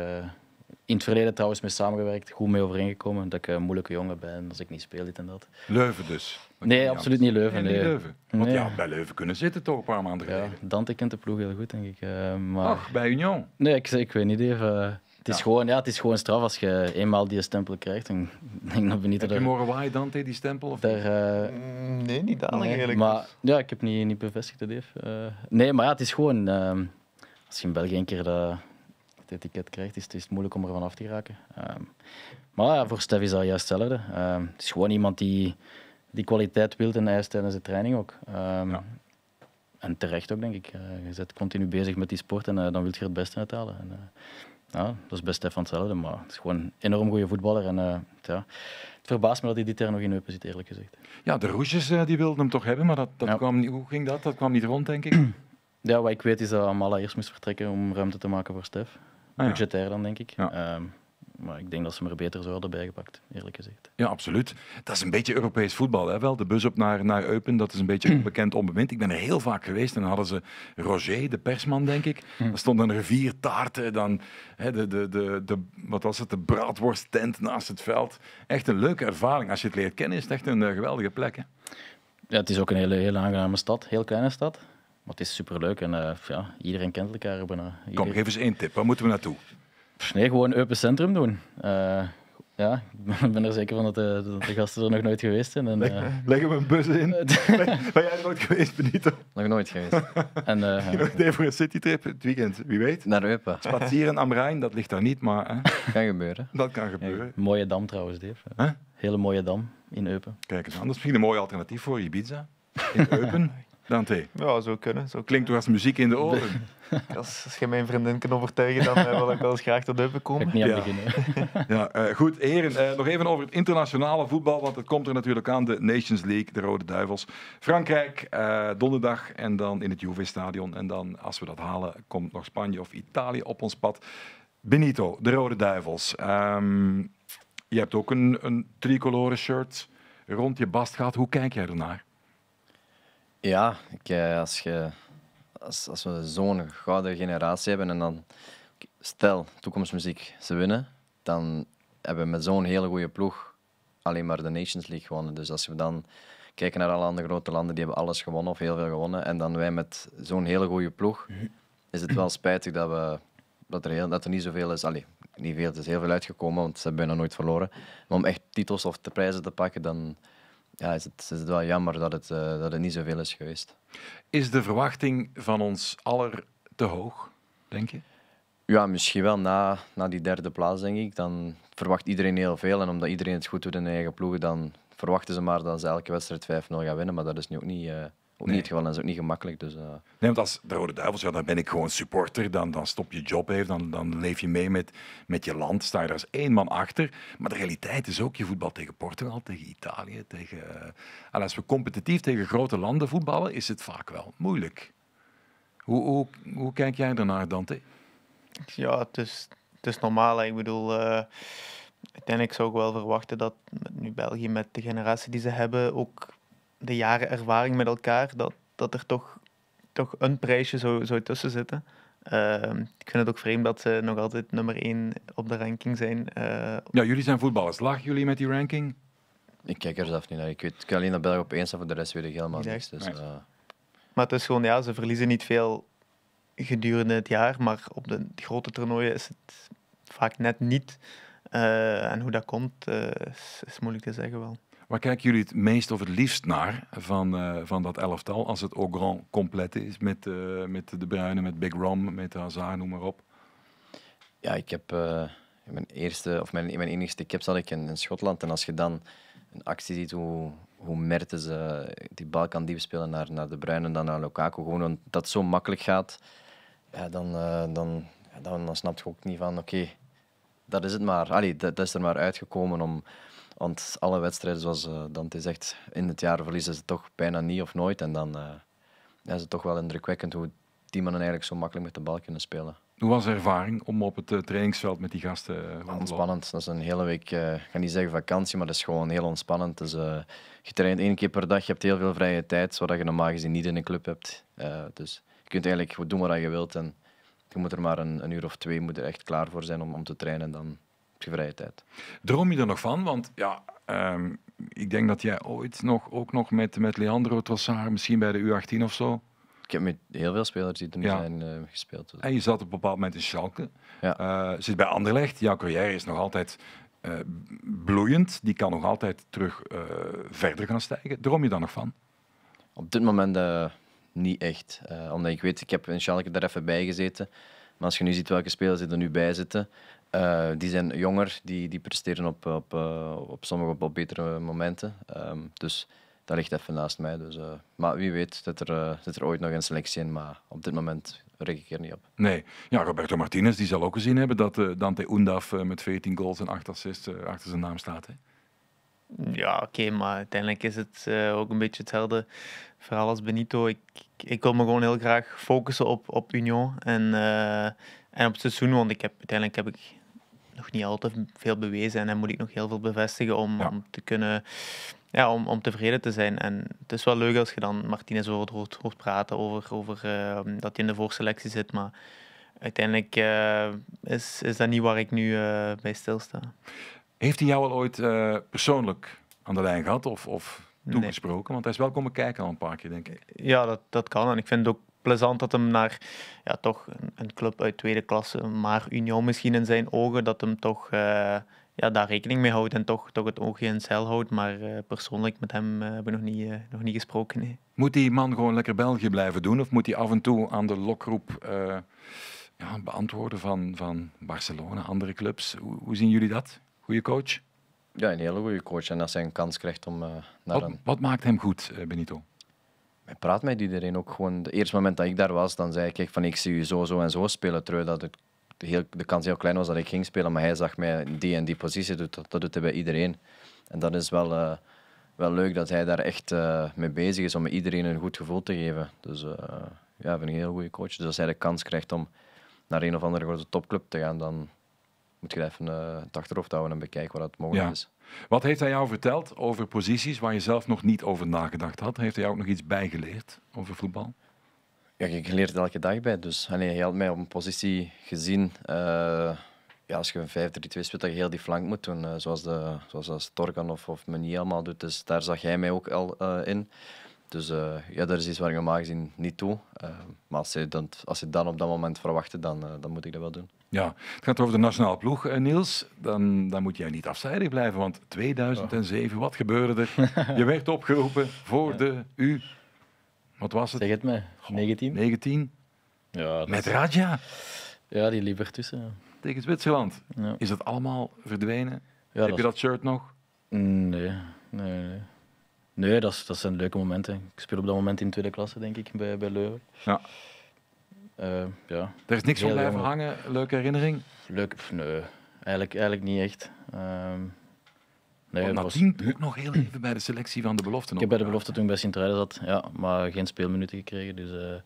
in het verleden trouwens mee samengewerkt, goed mee overeengekomen. Dat ik een moeilijke jongen ben als ik niet speel, dit en dat. Leuven dus? Nee, absoluut niet Leuven. Nee, Leuven. Want ja, bij Leuven kunnen zitten toch een paar maanden geleden. Dante kent de ploeg heel goed, denk ik. maar... Ach, bij Union? Nee, ik, ik weet niet even... Het is, Gewoon, ja, het is gewoon straf als je eenmaal die stempel krijgt. Dan denk dat we niet heb je er... Morowai, Dante, die stempel? Of eh, mm, Nee, niet dadelijk eigenlijk. Maar, ja, ik heb niet, niet bevestigd, dat eh, nee, maar ja, het is gewoon... Uh, als je in België een keer dat, het etiket krijgt, is het, is moeilijk om ervan van af te raken. Ehm, maar voor Stef is dat juist hetzelfde. Ehm, het is gewoon iemand die die kwaliteit wil en eist tijdens de training ook. En terecht ook, denk ik. Eh, je bent continu bezig met die sport en dan wil je het beste uithalen. En, ja, dat is best Stef van hetzelfde, maar het is gewoon een enorm goede voetballer. En, uh, het verbaast me dat hij dit ter nog in Eupen zit, eerlijk gezegd. Ja, de Roesjes eh, die wilden hem toch hebben, maar dat, dat kwam niet, hoe ging dat? Dat kwam niet rond, denk ik. Ja, wat ik weet is dat Amala eerst moest vertrekken om ruimte te maken voor Stef. Ah, ja. Budgetair dan, denk ik. Ehm, maar ik denk dat ze me er beter zouden bijgepakt, eerlijk gezegd. Ja, absoluut. Dat is een beetje Europees voetbal, hè, wel. De bus op naar, naar Eupen, dat is een beetje bekend onbemind. Ik ben er heel vaak geweest en dan hadden ze Roger, de persman, denk ik. Hm. Dan stonden er vier taarten, dan hè, de, de, de, de, wat was het, de braadworsttent naast het veld. Echt een leuke ervaring. Als je het leert kennen, is het echt een eh, geweldige plek, hè? Ja, het is ook een hele, hele aangename stad, heel kleine stad. Maar het is superleuk en eh, ja, iedereen kent elkaar bijna. Kom, geef eens één tip. Waar moeten we naartoe? Nee, gewoon Eupen centrum doen. Eh, ja, ik ben er zeker van dat de, gasten er nog nooit geweest zijn. En, we eh, een bus in. ben jij nooit geweest, Benito? Nog nooit geweest. en, uh, nog voor een citytrip het weekend, wie weet. Naar Eupen. Spazieren aan Rijn, dat ligt daar niet, maar... Kan gebeuren. Dat kan gebeuren. mooie dam trouwens, Dave. Huh? Hele mooie dam in Eupen. Kijk eens aan, dat is misschien een mooi alternatief voor Ibiza. In Eupen. Dante? Ja, zou kunnen. Zo Klinkt toch als muziek in de oren? als, je mijn vriendin kan overtuigen, dan eh, wil ik wel eens graag tot de komen. Ik niet ja. beginnen. ja, eh, goed, heren, eh, nog even over het internationale voetbal, want het komt er natuurlijk aan. De Nations League, de Rode Duivels. Frankrijk, donderdag en dan in het Juve-stadion. En dan, als we dat halen, komt nog Spanje of Italië op ons pad. Benito, de Rode Duivels. Ehm, je hebt ook een, een tricolore shirt rond je bast gehad. Hoe kijk jij ernaar? Ja, ik, eh, als, je, als, als we zo'n gouden generatie hebben en dan, stel, toekomstmuziek, ze winnen, dan hebben we met zo'n hele goede ploeg alleen maar de Nations League gewonnen. Dus als we dan kijken naar alle andere grote landen, die hebben alles gewonnen of heel veel gewonnen. En dan wij met zo'n hele goede ploeg, is het wel spijtig dat, we, dat, er, heel, dat er niet zoveel is. Allee, niet veel, het is heel veel uitgekomen, want ze hebben bijna nooit verloren. Maar om echt titels of de prijzen te pakken, dan ja, is, het, is het wel jammer dat het, eh, dat het niet zoveel is geweest. Is de verwachting van ons aller te hoog, denk je? Ja, misschien wel na, na die derde plaats, denk ik. Dan verwacht iedereen heel veel. En omdat iedereen het goed doet in eigen ploegen, dan verwachten ze maar dat ze elke wedstrijd 5-0 gaan winnen. Maar dat is nu ook niet, eh, niet geval. dat is ook niet gemakkelijk. Dus, eh. Nee, want als de Rode Duivels, ja, dan ben ik gewoon supporter. Dan, dan stop je job even. Dan, dan leef je mee met, met je land. Sta je daar als één man achter. Maar de realiteit is ook, je voetbal tegen Portugal, tegen Italië. Tegen, eh, en als we competitief tegen grote landen voetballen, is het vaak wel moeilijk. Hoe, hoe, kijk jij ernaar, Dante? Ja, het is, het is normaal. Ik bedoel, uh, uiteindelijk zou ik wel verwachten dat nu België met de generatie die ze hebben ook de jaren ervaring met elkaar, dat, dat er toch, toch een prijsje zou, zou tussen zitten. Ehm, ik vind het ook vreemd dat ze nog altijd nummer 1 op de ranking zijn. Eh, ja, jullie zijn voetballers. jullie met die ranking? Ik kijk er zelf niet naar. Ik, weet, ik kan alleen dat België opeens, één voor de rest weet ik helemaal niks. Dus, eh. Maar het is gewoon, ja, ze verliezen niet veel gedurende het jaar, maar op de grote toernooien is het vaak net niet. Eh, en hoe dat komt, is moeilijk te zeggen wel. Waar kijken jullie het meest of het liefst naar van, eh, van dat elftal? Als het au grand complet is met, eh, met De bruinen, met Big Rom, met Hazard, noem maar op. Ja, ik heb eh, in mijn eerste, of mijn, in mijn enigste cap zat ik in, Schotland. En als je dan een actie ziet hoe, hoe ze die bal kan diep spelen naar, naar De Bruinen dan naar Lukaku, gewoon omdat dat zo makkelijk gaat, dan, dan, dan, dan snap je ook niet van oké, dat is het maar. Allee, dat is er maar uitgekomen om want alle wedstrijden, zoals eh, Dante zegt, in het jaar verliezen ze toch bijna niet of nooit. En dan eh, is het toch wel indrukwekkend hoe die mannen eigenlijk zo makkelijk met de bal kunnen spelen. Hoe was de ervaring om op het eh, trainingsveld met die gasten te rond Ontspannend. Dat is een hele week, ik ga niet zeggen vakantie, maar dat is gewoon heel ontspannend. Dus, je traint één keer per dag, je hebt heel veel vrije tijd, zodat je normaal gezien niet in een club hebt. dus je kunt eigenlijk doen wat je wilt en je moet er maar een, een uur of twee moet er echt klaar voor zijn om, om te trainen. Dan vrije tijd. Droom je er nog van? Want ja, ehm, ik denk dat jij ooit nog, ook nog met, met Leandro Trossard, misschien bij de U18 of zo, ik heb met heel veel spelers die er nu ja. zijn eh, gespeeld. En je zat op een bepaald moment in Schalke. Ja. Eh, zit bij Anderlecht. Jouw carrière is nog altijd eh, bloeiend. Die kan nog altijd terug verder gaan stijgen. Droom je daar nog van? Op dit moment niet echt. omdat ik weet, ik heb in Schalke daar even bij gezeten. Maar als je nu ziet welke spelers er nu bij zitten, eh, die zijn jonger, die, die presteren op, op, eh, op sommige op, betere momenten. Ehm, dus dat ligt even naast mij. Dus, eh, maar wie weet zit er, zit er ooit nog een selectie in, maar op dit moment ik er niet op. Nee. Ja, Roberto Martinez die zal ook gezien hebben dat Dante Undaf met 14 goals en 8 assists achter zijn naam staat. Hè? Ja, oké, maar uiteindelijk is het ook een beetje hetzelfde verhaal als Benito. Ik, ik wil me gewoon heel graag focussen op, op Union en, en op het seizoen, want ik heb, uiteindelijk heb ik nog niet al te veel bewezen en dan moet ik nog heel veel bevestigen om, om te kunnen ja, om, om tevreden te zijn. En het is wel leuk als je dan Martinez over hoort, hoort praten over, over ehm, dat hij in de voorselectie zit, maar uiteindelijk eh, is, is dat niet waar ik nu uh, bij stilsta. Heeft hij jou al ooit eh, persoonlijk aan de lijn gehad of, of toegesproken? Want hij is wel komen kijken al een paar keer, denk ik. Ja, dat, dat kan. En ik vind het ook plezant dat hem naar ja, toch een, club uit tweede klasse, maar Union misschien in zijn ogen, dat hem toch eh, ja, daar rekening mee houdt en toch, toch het oogje in cel houdt. Maar eh, persoonlijk met hem eh, hebben we nog niet, nog niet gesproken. Moet die man gewoon lekker België blijven doen of moet hij af en toe aan de lokroep ja, beantwoorden van, van Barcelona, andere clubs? Hoe, hoe zien jullie dat? Goede coach? Ja, een hele goede coach. En als hij een kans krijgt om uh, naar Wat maakt hem goed, Benito? praat met iedereen ook gewoon. Het eerste moment dat ik daar was, dan zei ik echt van ik zie u zo, zo en zo spelen. Terwijl dat het heel, de kans heel klein was dat ik ging spelen, maar hij zag mij in die en die positie. Dus dat, dat doet hij bij iedereen. En dat is wel, eh, wel leuk dat hij daar echt eh, mee bezig is om iedereen een goed gevoel te geven. Dus uh, ja, vind een heel goede coach. Dus als hij de kans krijgt om naar een of andere grote topclub te gaan, dan moet je even het achterhoofd houden en bekijken wat dat mogelijk is. Wat heeft hij jou verteld over posities waar je zelf nog niet over nagedacht had? Heeft hij jou ook nog iets bijgeleerd over voetbal? Ja, ik leer het elke dag bij. Dus hij had mij op een positie gezien. Eh, ja, als je een 5-3-2 speelt, dat je heel die flank moet doen. Eh, zoals, de, zoals Torgan of, of Menie allemaal doet. Dus daar zag hij mij ook al eh, in. Dus uh, ja, dat is iets waar ik normaal gezien niet toe. Eh, maar als je, dan, als je dan op dat moment verwacht, dan, eh, dan moet ik dat wel doen. Ja, het gaat over de nationale ploeg, Niels. Dan, dan moet jij niet afzijdig blijven, want 2007, wat gebeurde er? je werd opgeroepen voor de U. Wat was het? Zeg het me, 19? 19? Ja, Met Radja? Ja, die liep ertussen. Tegen Zwitserland. Is dat allemaal verdwenen? Heb je dat shirt nog? Mm, nee, nee, nee. Nee, dat, dat zijn leuke momenten. Ik speel op dat moment in tweede klasse, denk ik, bij, bij Leuven. Ja. Eh, ja. Er is niks van blijven hangen, leuke herinnering? Leuk, nee, eigenlijk, eigenlijk niet echt. Misschien ehm, nee, Want was... nog heel even bij de selectie van de belofte. Ik heb bij de belofte toen bij sint zat, ja, maar geen speelminuten gekregen. Dus eh,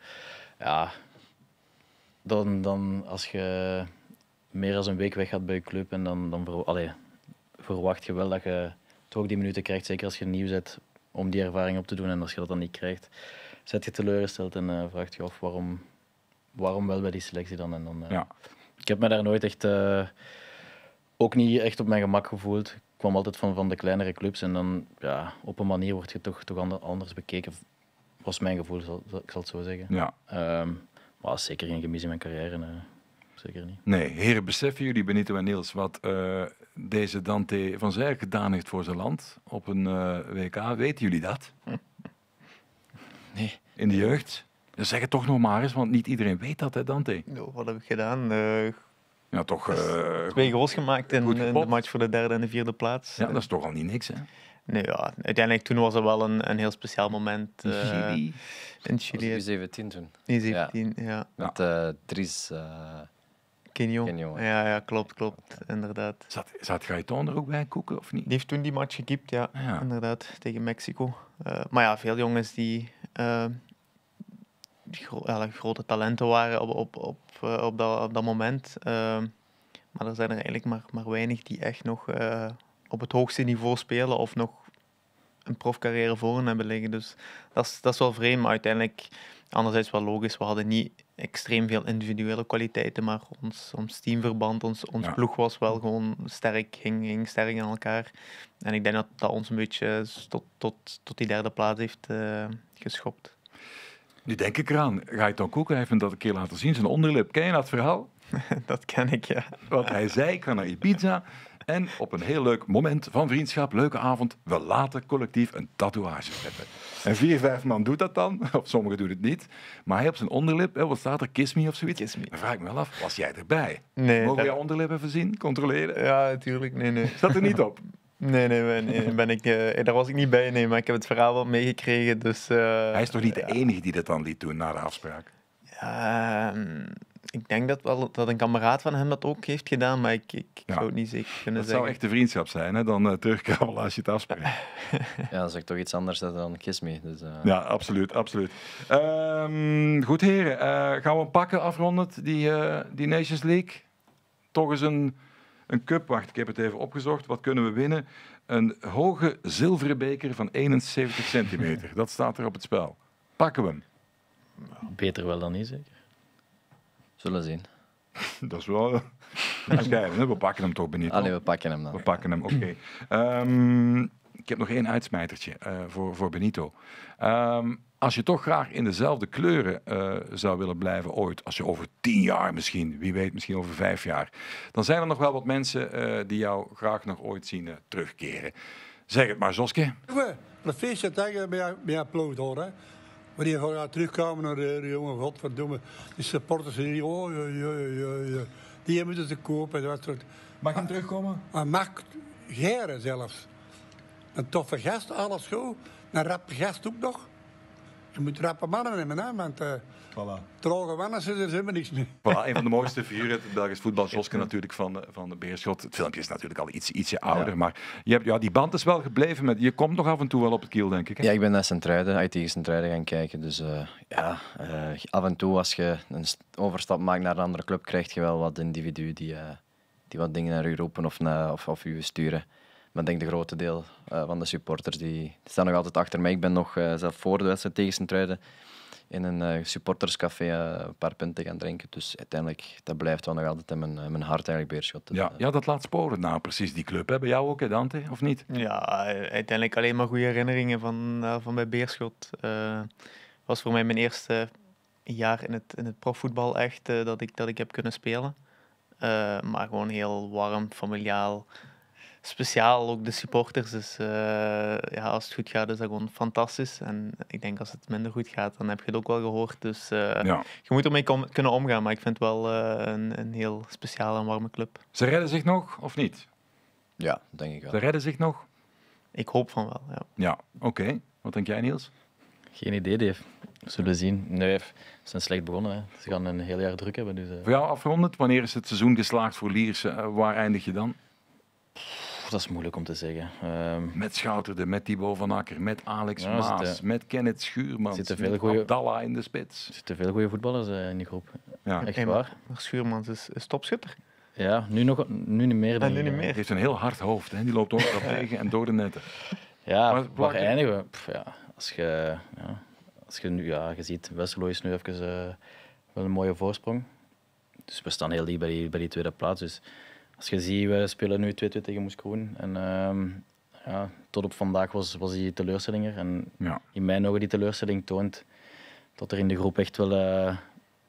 ja, dan, dan als je meer dan een week weg gaat bij je club en dan, dan verwacht je wel dat je toch die minuten krijgt, zeker als je nieuw zet om die ervaring op te doen. En als je dat dan niet krijgt, zet je teleurgesteld en uh, vraagt je af waarom, waarom wel bij die selectie dan. En dan eh, ja. Ik heb me daar nooit echt, eh, ook niet echt op mijn gemak gevoeld. Ik kwam altijd van, van de kleinere clubs en dan ja, op een manier word je toch, toch anders bekeken. Was mijn gevoel, zal, ik zal het zo zeggen. Ja. Um, maar zeker geen gemis in mijn carrière zeker niet. Nee, heren, beseffen jullie, Benito en Niels, wat eh, deze Dante van Zijl gedaan heeft voor zijn land op een eh, WK? Weten jullie dat? Nee. In de jeugd? Dan dus zeg het toch nog maar eens, want niet iedereen weet dat, hè, Dante? No, wat heb ik gedaan? Eh, ja, toch, twee goals gemaakt in, de match voor de derde en de vierde plaats. Ja, dat is toch al niet niks, hè? Nee, ja, uiteindelijk toen was het wel een, een heel speciaal moment. In Chili. in Chili. Was 17 toen. 17, ja. ja. Met uh, Dries Kenyo. ja, ja, klopt, klopt. Inderdaad. Zat, zat Gaetan er ook bij koeken of niet? Die heeft toen die match gekiept, ah, ja. Inderdaad, tegen Mexico. Eh, maar ja, veel jongens die, eh, die gro grote talenten waren op, op, op, eh, op, dat, op dat moment. maar er zijn er eigenlijk maar, maar weinig die echt nog op het hoogste niveau spelen of nog een profcarrière voor hen hebben liggen. Dus dat is, dat is wel vreemd, maar uiteindelijk anderzijds wel logisch. We hadden niet extreem veel individuele kwaliteiten, maar ons, ons teamverband, ons, ons ploeg was wel gewoon sterk, ging, ging sterk aan elkaar. En ik denk dat dat ons een beetje tot, tot, tot die derde plaats heeft eh, geschopt. Nu denk ik eraan, Ga dan Koeken heeft hem dat een keer laten zien, zijn onderlip. Ken je dat verhaal? dat ken ik, ja. Wat hij zei, ik ga naar pizza. En op een heel leuk moment van vriendschap, leuke avond, we laten collectief een tatoeage hebben. En vier, vijf man doet dat dan, of sommigen doen het niet. Maar hij op zijn onderlip, wat staat er, kiss me of zoiets? Kiss me. Dan vraag ik me wel af, was jij erbij? Nee, Mogen dat... jij onderlip even zien, controleren? Ja, natuurlijk, nee, nee. Staat er niet op? Nee, nee, nee, ben ik, eh, daar was ik niet bij, nee, maar ik heb het verhaal wel meegekregen. Dus, eh, Hij is toch niet de enige die dat dan liet doen na de afspraak? Ja, ehm, ik denk dat, wel, dat een kameraad van hem dat ook heeft gedaan, maar ik, ik, ik zou het niet zeker kunnen zeggen. Dat zou echt de vriendschap zijn, hè? dan uh, als je het afspreekt. ja, dat is toch iets anders dan Kisme. Dus, eh. Ja, absoluut. absoluut. Ehm, goed, heren. Eh, gaan we pakken afrondend, die, die Nations League? Toch eens een, een cup. Wacht, ik heb het even opgezocht. Wat kunnen we winnen? Een hoge zilveren beker van 71 centimeter. Dat staat er op het spel. Pakken we hem. Beter wel dan niet, zeker? Zullen zien. Dat is wel We pakken hem toch Benito. Allee, we pakken hem dan. We pakken hem, oké. Ehm, ik heb nog één uitsmijtertje eh, voor, voor Benito. Ehm, als je toch graag in dezelfde kleuren eh, zou willen blijven ooit, als je over tien jaar misschien, wie weet misschien over vijf jaar, dan zijn er nog wel wat mensen eh, die jou graag nog ooit zien terugkeren. Zeg het maar, Joske. Een feestje tegen mijn applaus hoor. Maar die gaan terugkomen naar eh, de jongen, godverdomme. Die supporters, die, oh, je, je, je, die hebben ze te kopen. Dat soort. Mag hem terugkomen? Hij ah, ah, mag geren zelfs. Een toffe gast, alles goed. Een rap gast ook nog. Je moet rappe mannen nemen, hè, want... Uh, Voilà. Droge wanners is er helemaal niks meer. Voilà, een van de mooiste figuren Belgisch voetbal, Joske natuurlijk van, eh, van de Beerschot. Het filmpje is natuurlijk al iets, ietsje ouder, maar je hebt, ja, die band is wel gebleven. Met, je komt nog af en toe wel op het kiel, denk ik. Hè? Ja, ik ben naar Sint-Truiden, uit tegen sint gaan kijken. Dus eh, ja, eh, af en toe als je een overstap maakt naar een andere club, krijg je wel wat individuen die, die wat dingen naar u roepen of, naar, of, of u sturen. Maar ik denk de grote deel van de supporters die, staan nog altijd achter mij. Ik ben nog zelf voor de wedstrijd tegen sint in een eh, supporterscafé eh, een paar punten gaan drinken. Dus uiteindelijk, dat blijft wel nog altijd in mijn, eh, mijn hart eigenlijk beerschot. Dus, ja, ja, dat laat sporen. Nou, precies die club. hebben jou ook, hè, Dante, of niet? Ja, uiteindelijk alleen maar goede herinneringen van, van bij Beerschot. Uh, was voor mij mijn eerste jaar in het, in het profvoetbal echt dat, ik, dat ik heb kunnen spelen. maar gewoon heel warm, familiaal speciaal ook de supporters. Dus eh, ja, als het goed gaat is dat gewoon fantastisch. En ik denk als het minder goed gaat, dan heb je het ook wel gehoord. Dus eh, ja. je moet ermee kunnen omgaan. Maar ik vind het wel eh, een, een, heel speciale en warme club. Ze redden zich nog, of niet? Ja, denk ik wel. Ze redden zich nog? Ik hoop van wel, ja. Ja, oké. Wat denk jij, Niels? Geen idee, Dave. Zullen zien. Nee, ze zijn slecht begonnen. Hè. Ze gaan een heel jaar druk hebben. Dus, Voor jou afgerond. wanneer is het seizoen geslaagd voor Lierse? waar eindig je dan? dat is moeilijk om te zeggen. Ehm, met Schouterde, met Thibaut van Akker, met Alex Maas, met Kenneth Schuurmans, zitten veel in de spits. Er zitten veel goede voetballers eh, in die groep. Ja. Echt waar. Maar Schuurmans is, is topschutter. Ja, nu, nog, nu niet meer. Ah, dan nu niet meer. Hij heeft een heel hard hoofd. Hè. Die loopt ook tegen en door de netten. Ja, maar, waar eindigen we? ja, als je, ja, als je nu, ja, je ziet, Westerlo is nu even eh, wel een mooie voorsprong. Dus we staan heel dicht bij die, bij die tweede plaats. Dus als je ziet, we spelen nu 2-2 tegen Moeskroen. En ehm, ja, tot op vandaag was, was hij teleurstelling er. En ja. in mijn ogen die teleurstelling toont dat er in de groep echt wel eh,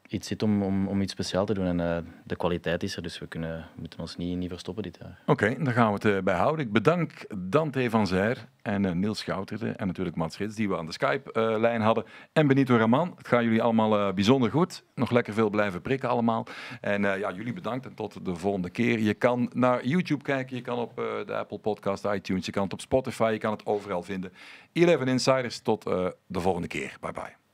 iets zit om, om, iets speciaals te doen. En eh, de kwaliteit is er, dus we kunnen, moeten ons niet, niet verstoppen dit jaar. Oké, okay, daar gaan we het uh, bij houden. Ik bedank Dante van Zijr en eh, Niels Schouterde en natuurlijk Mats Rits, die we aan de Skype-lijn hadden. En Benito Raman, het gaat jullie allemaal bijzonder goed. Nog lekker veel blijven prikken allemaal. En ja, jullie bedankt en tot de volgende keer. Je kan naar YouTube kijken, je kan op de Apple Podcast, iTunes, je kan het op Spotify, je kan het overal vinden. 11 Insiders, tot de volgende keer. Bye bye.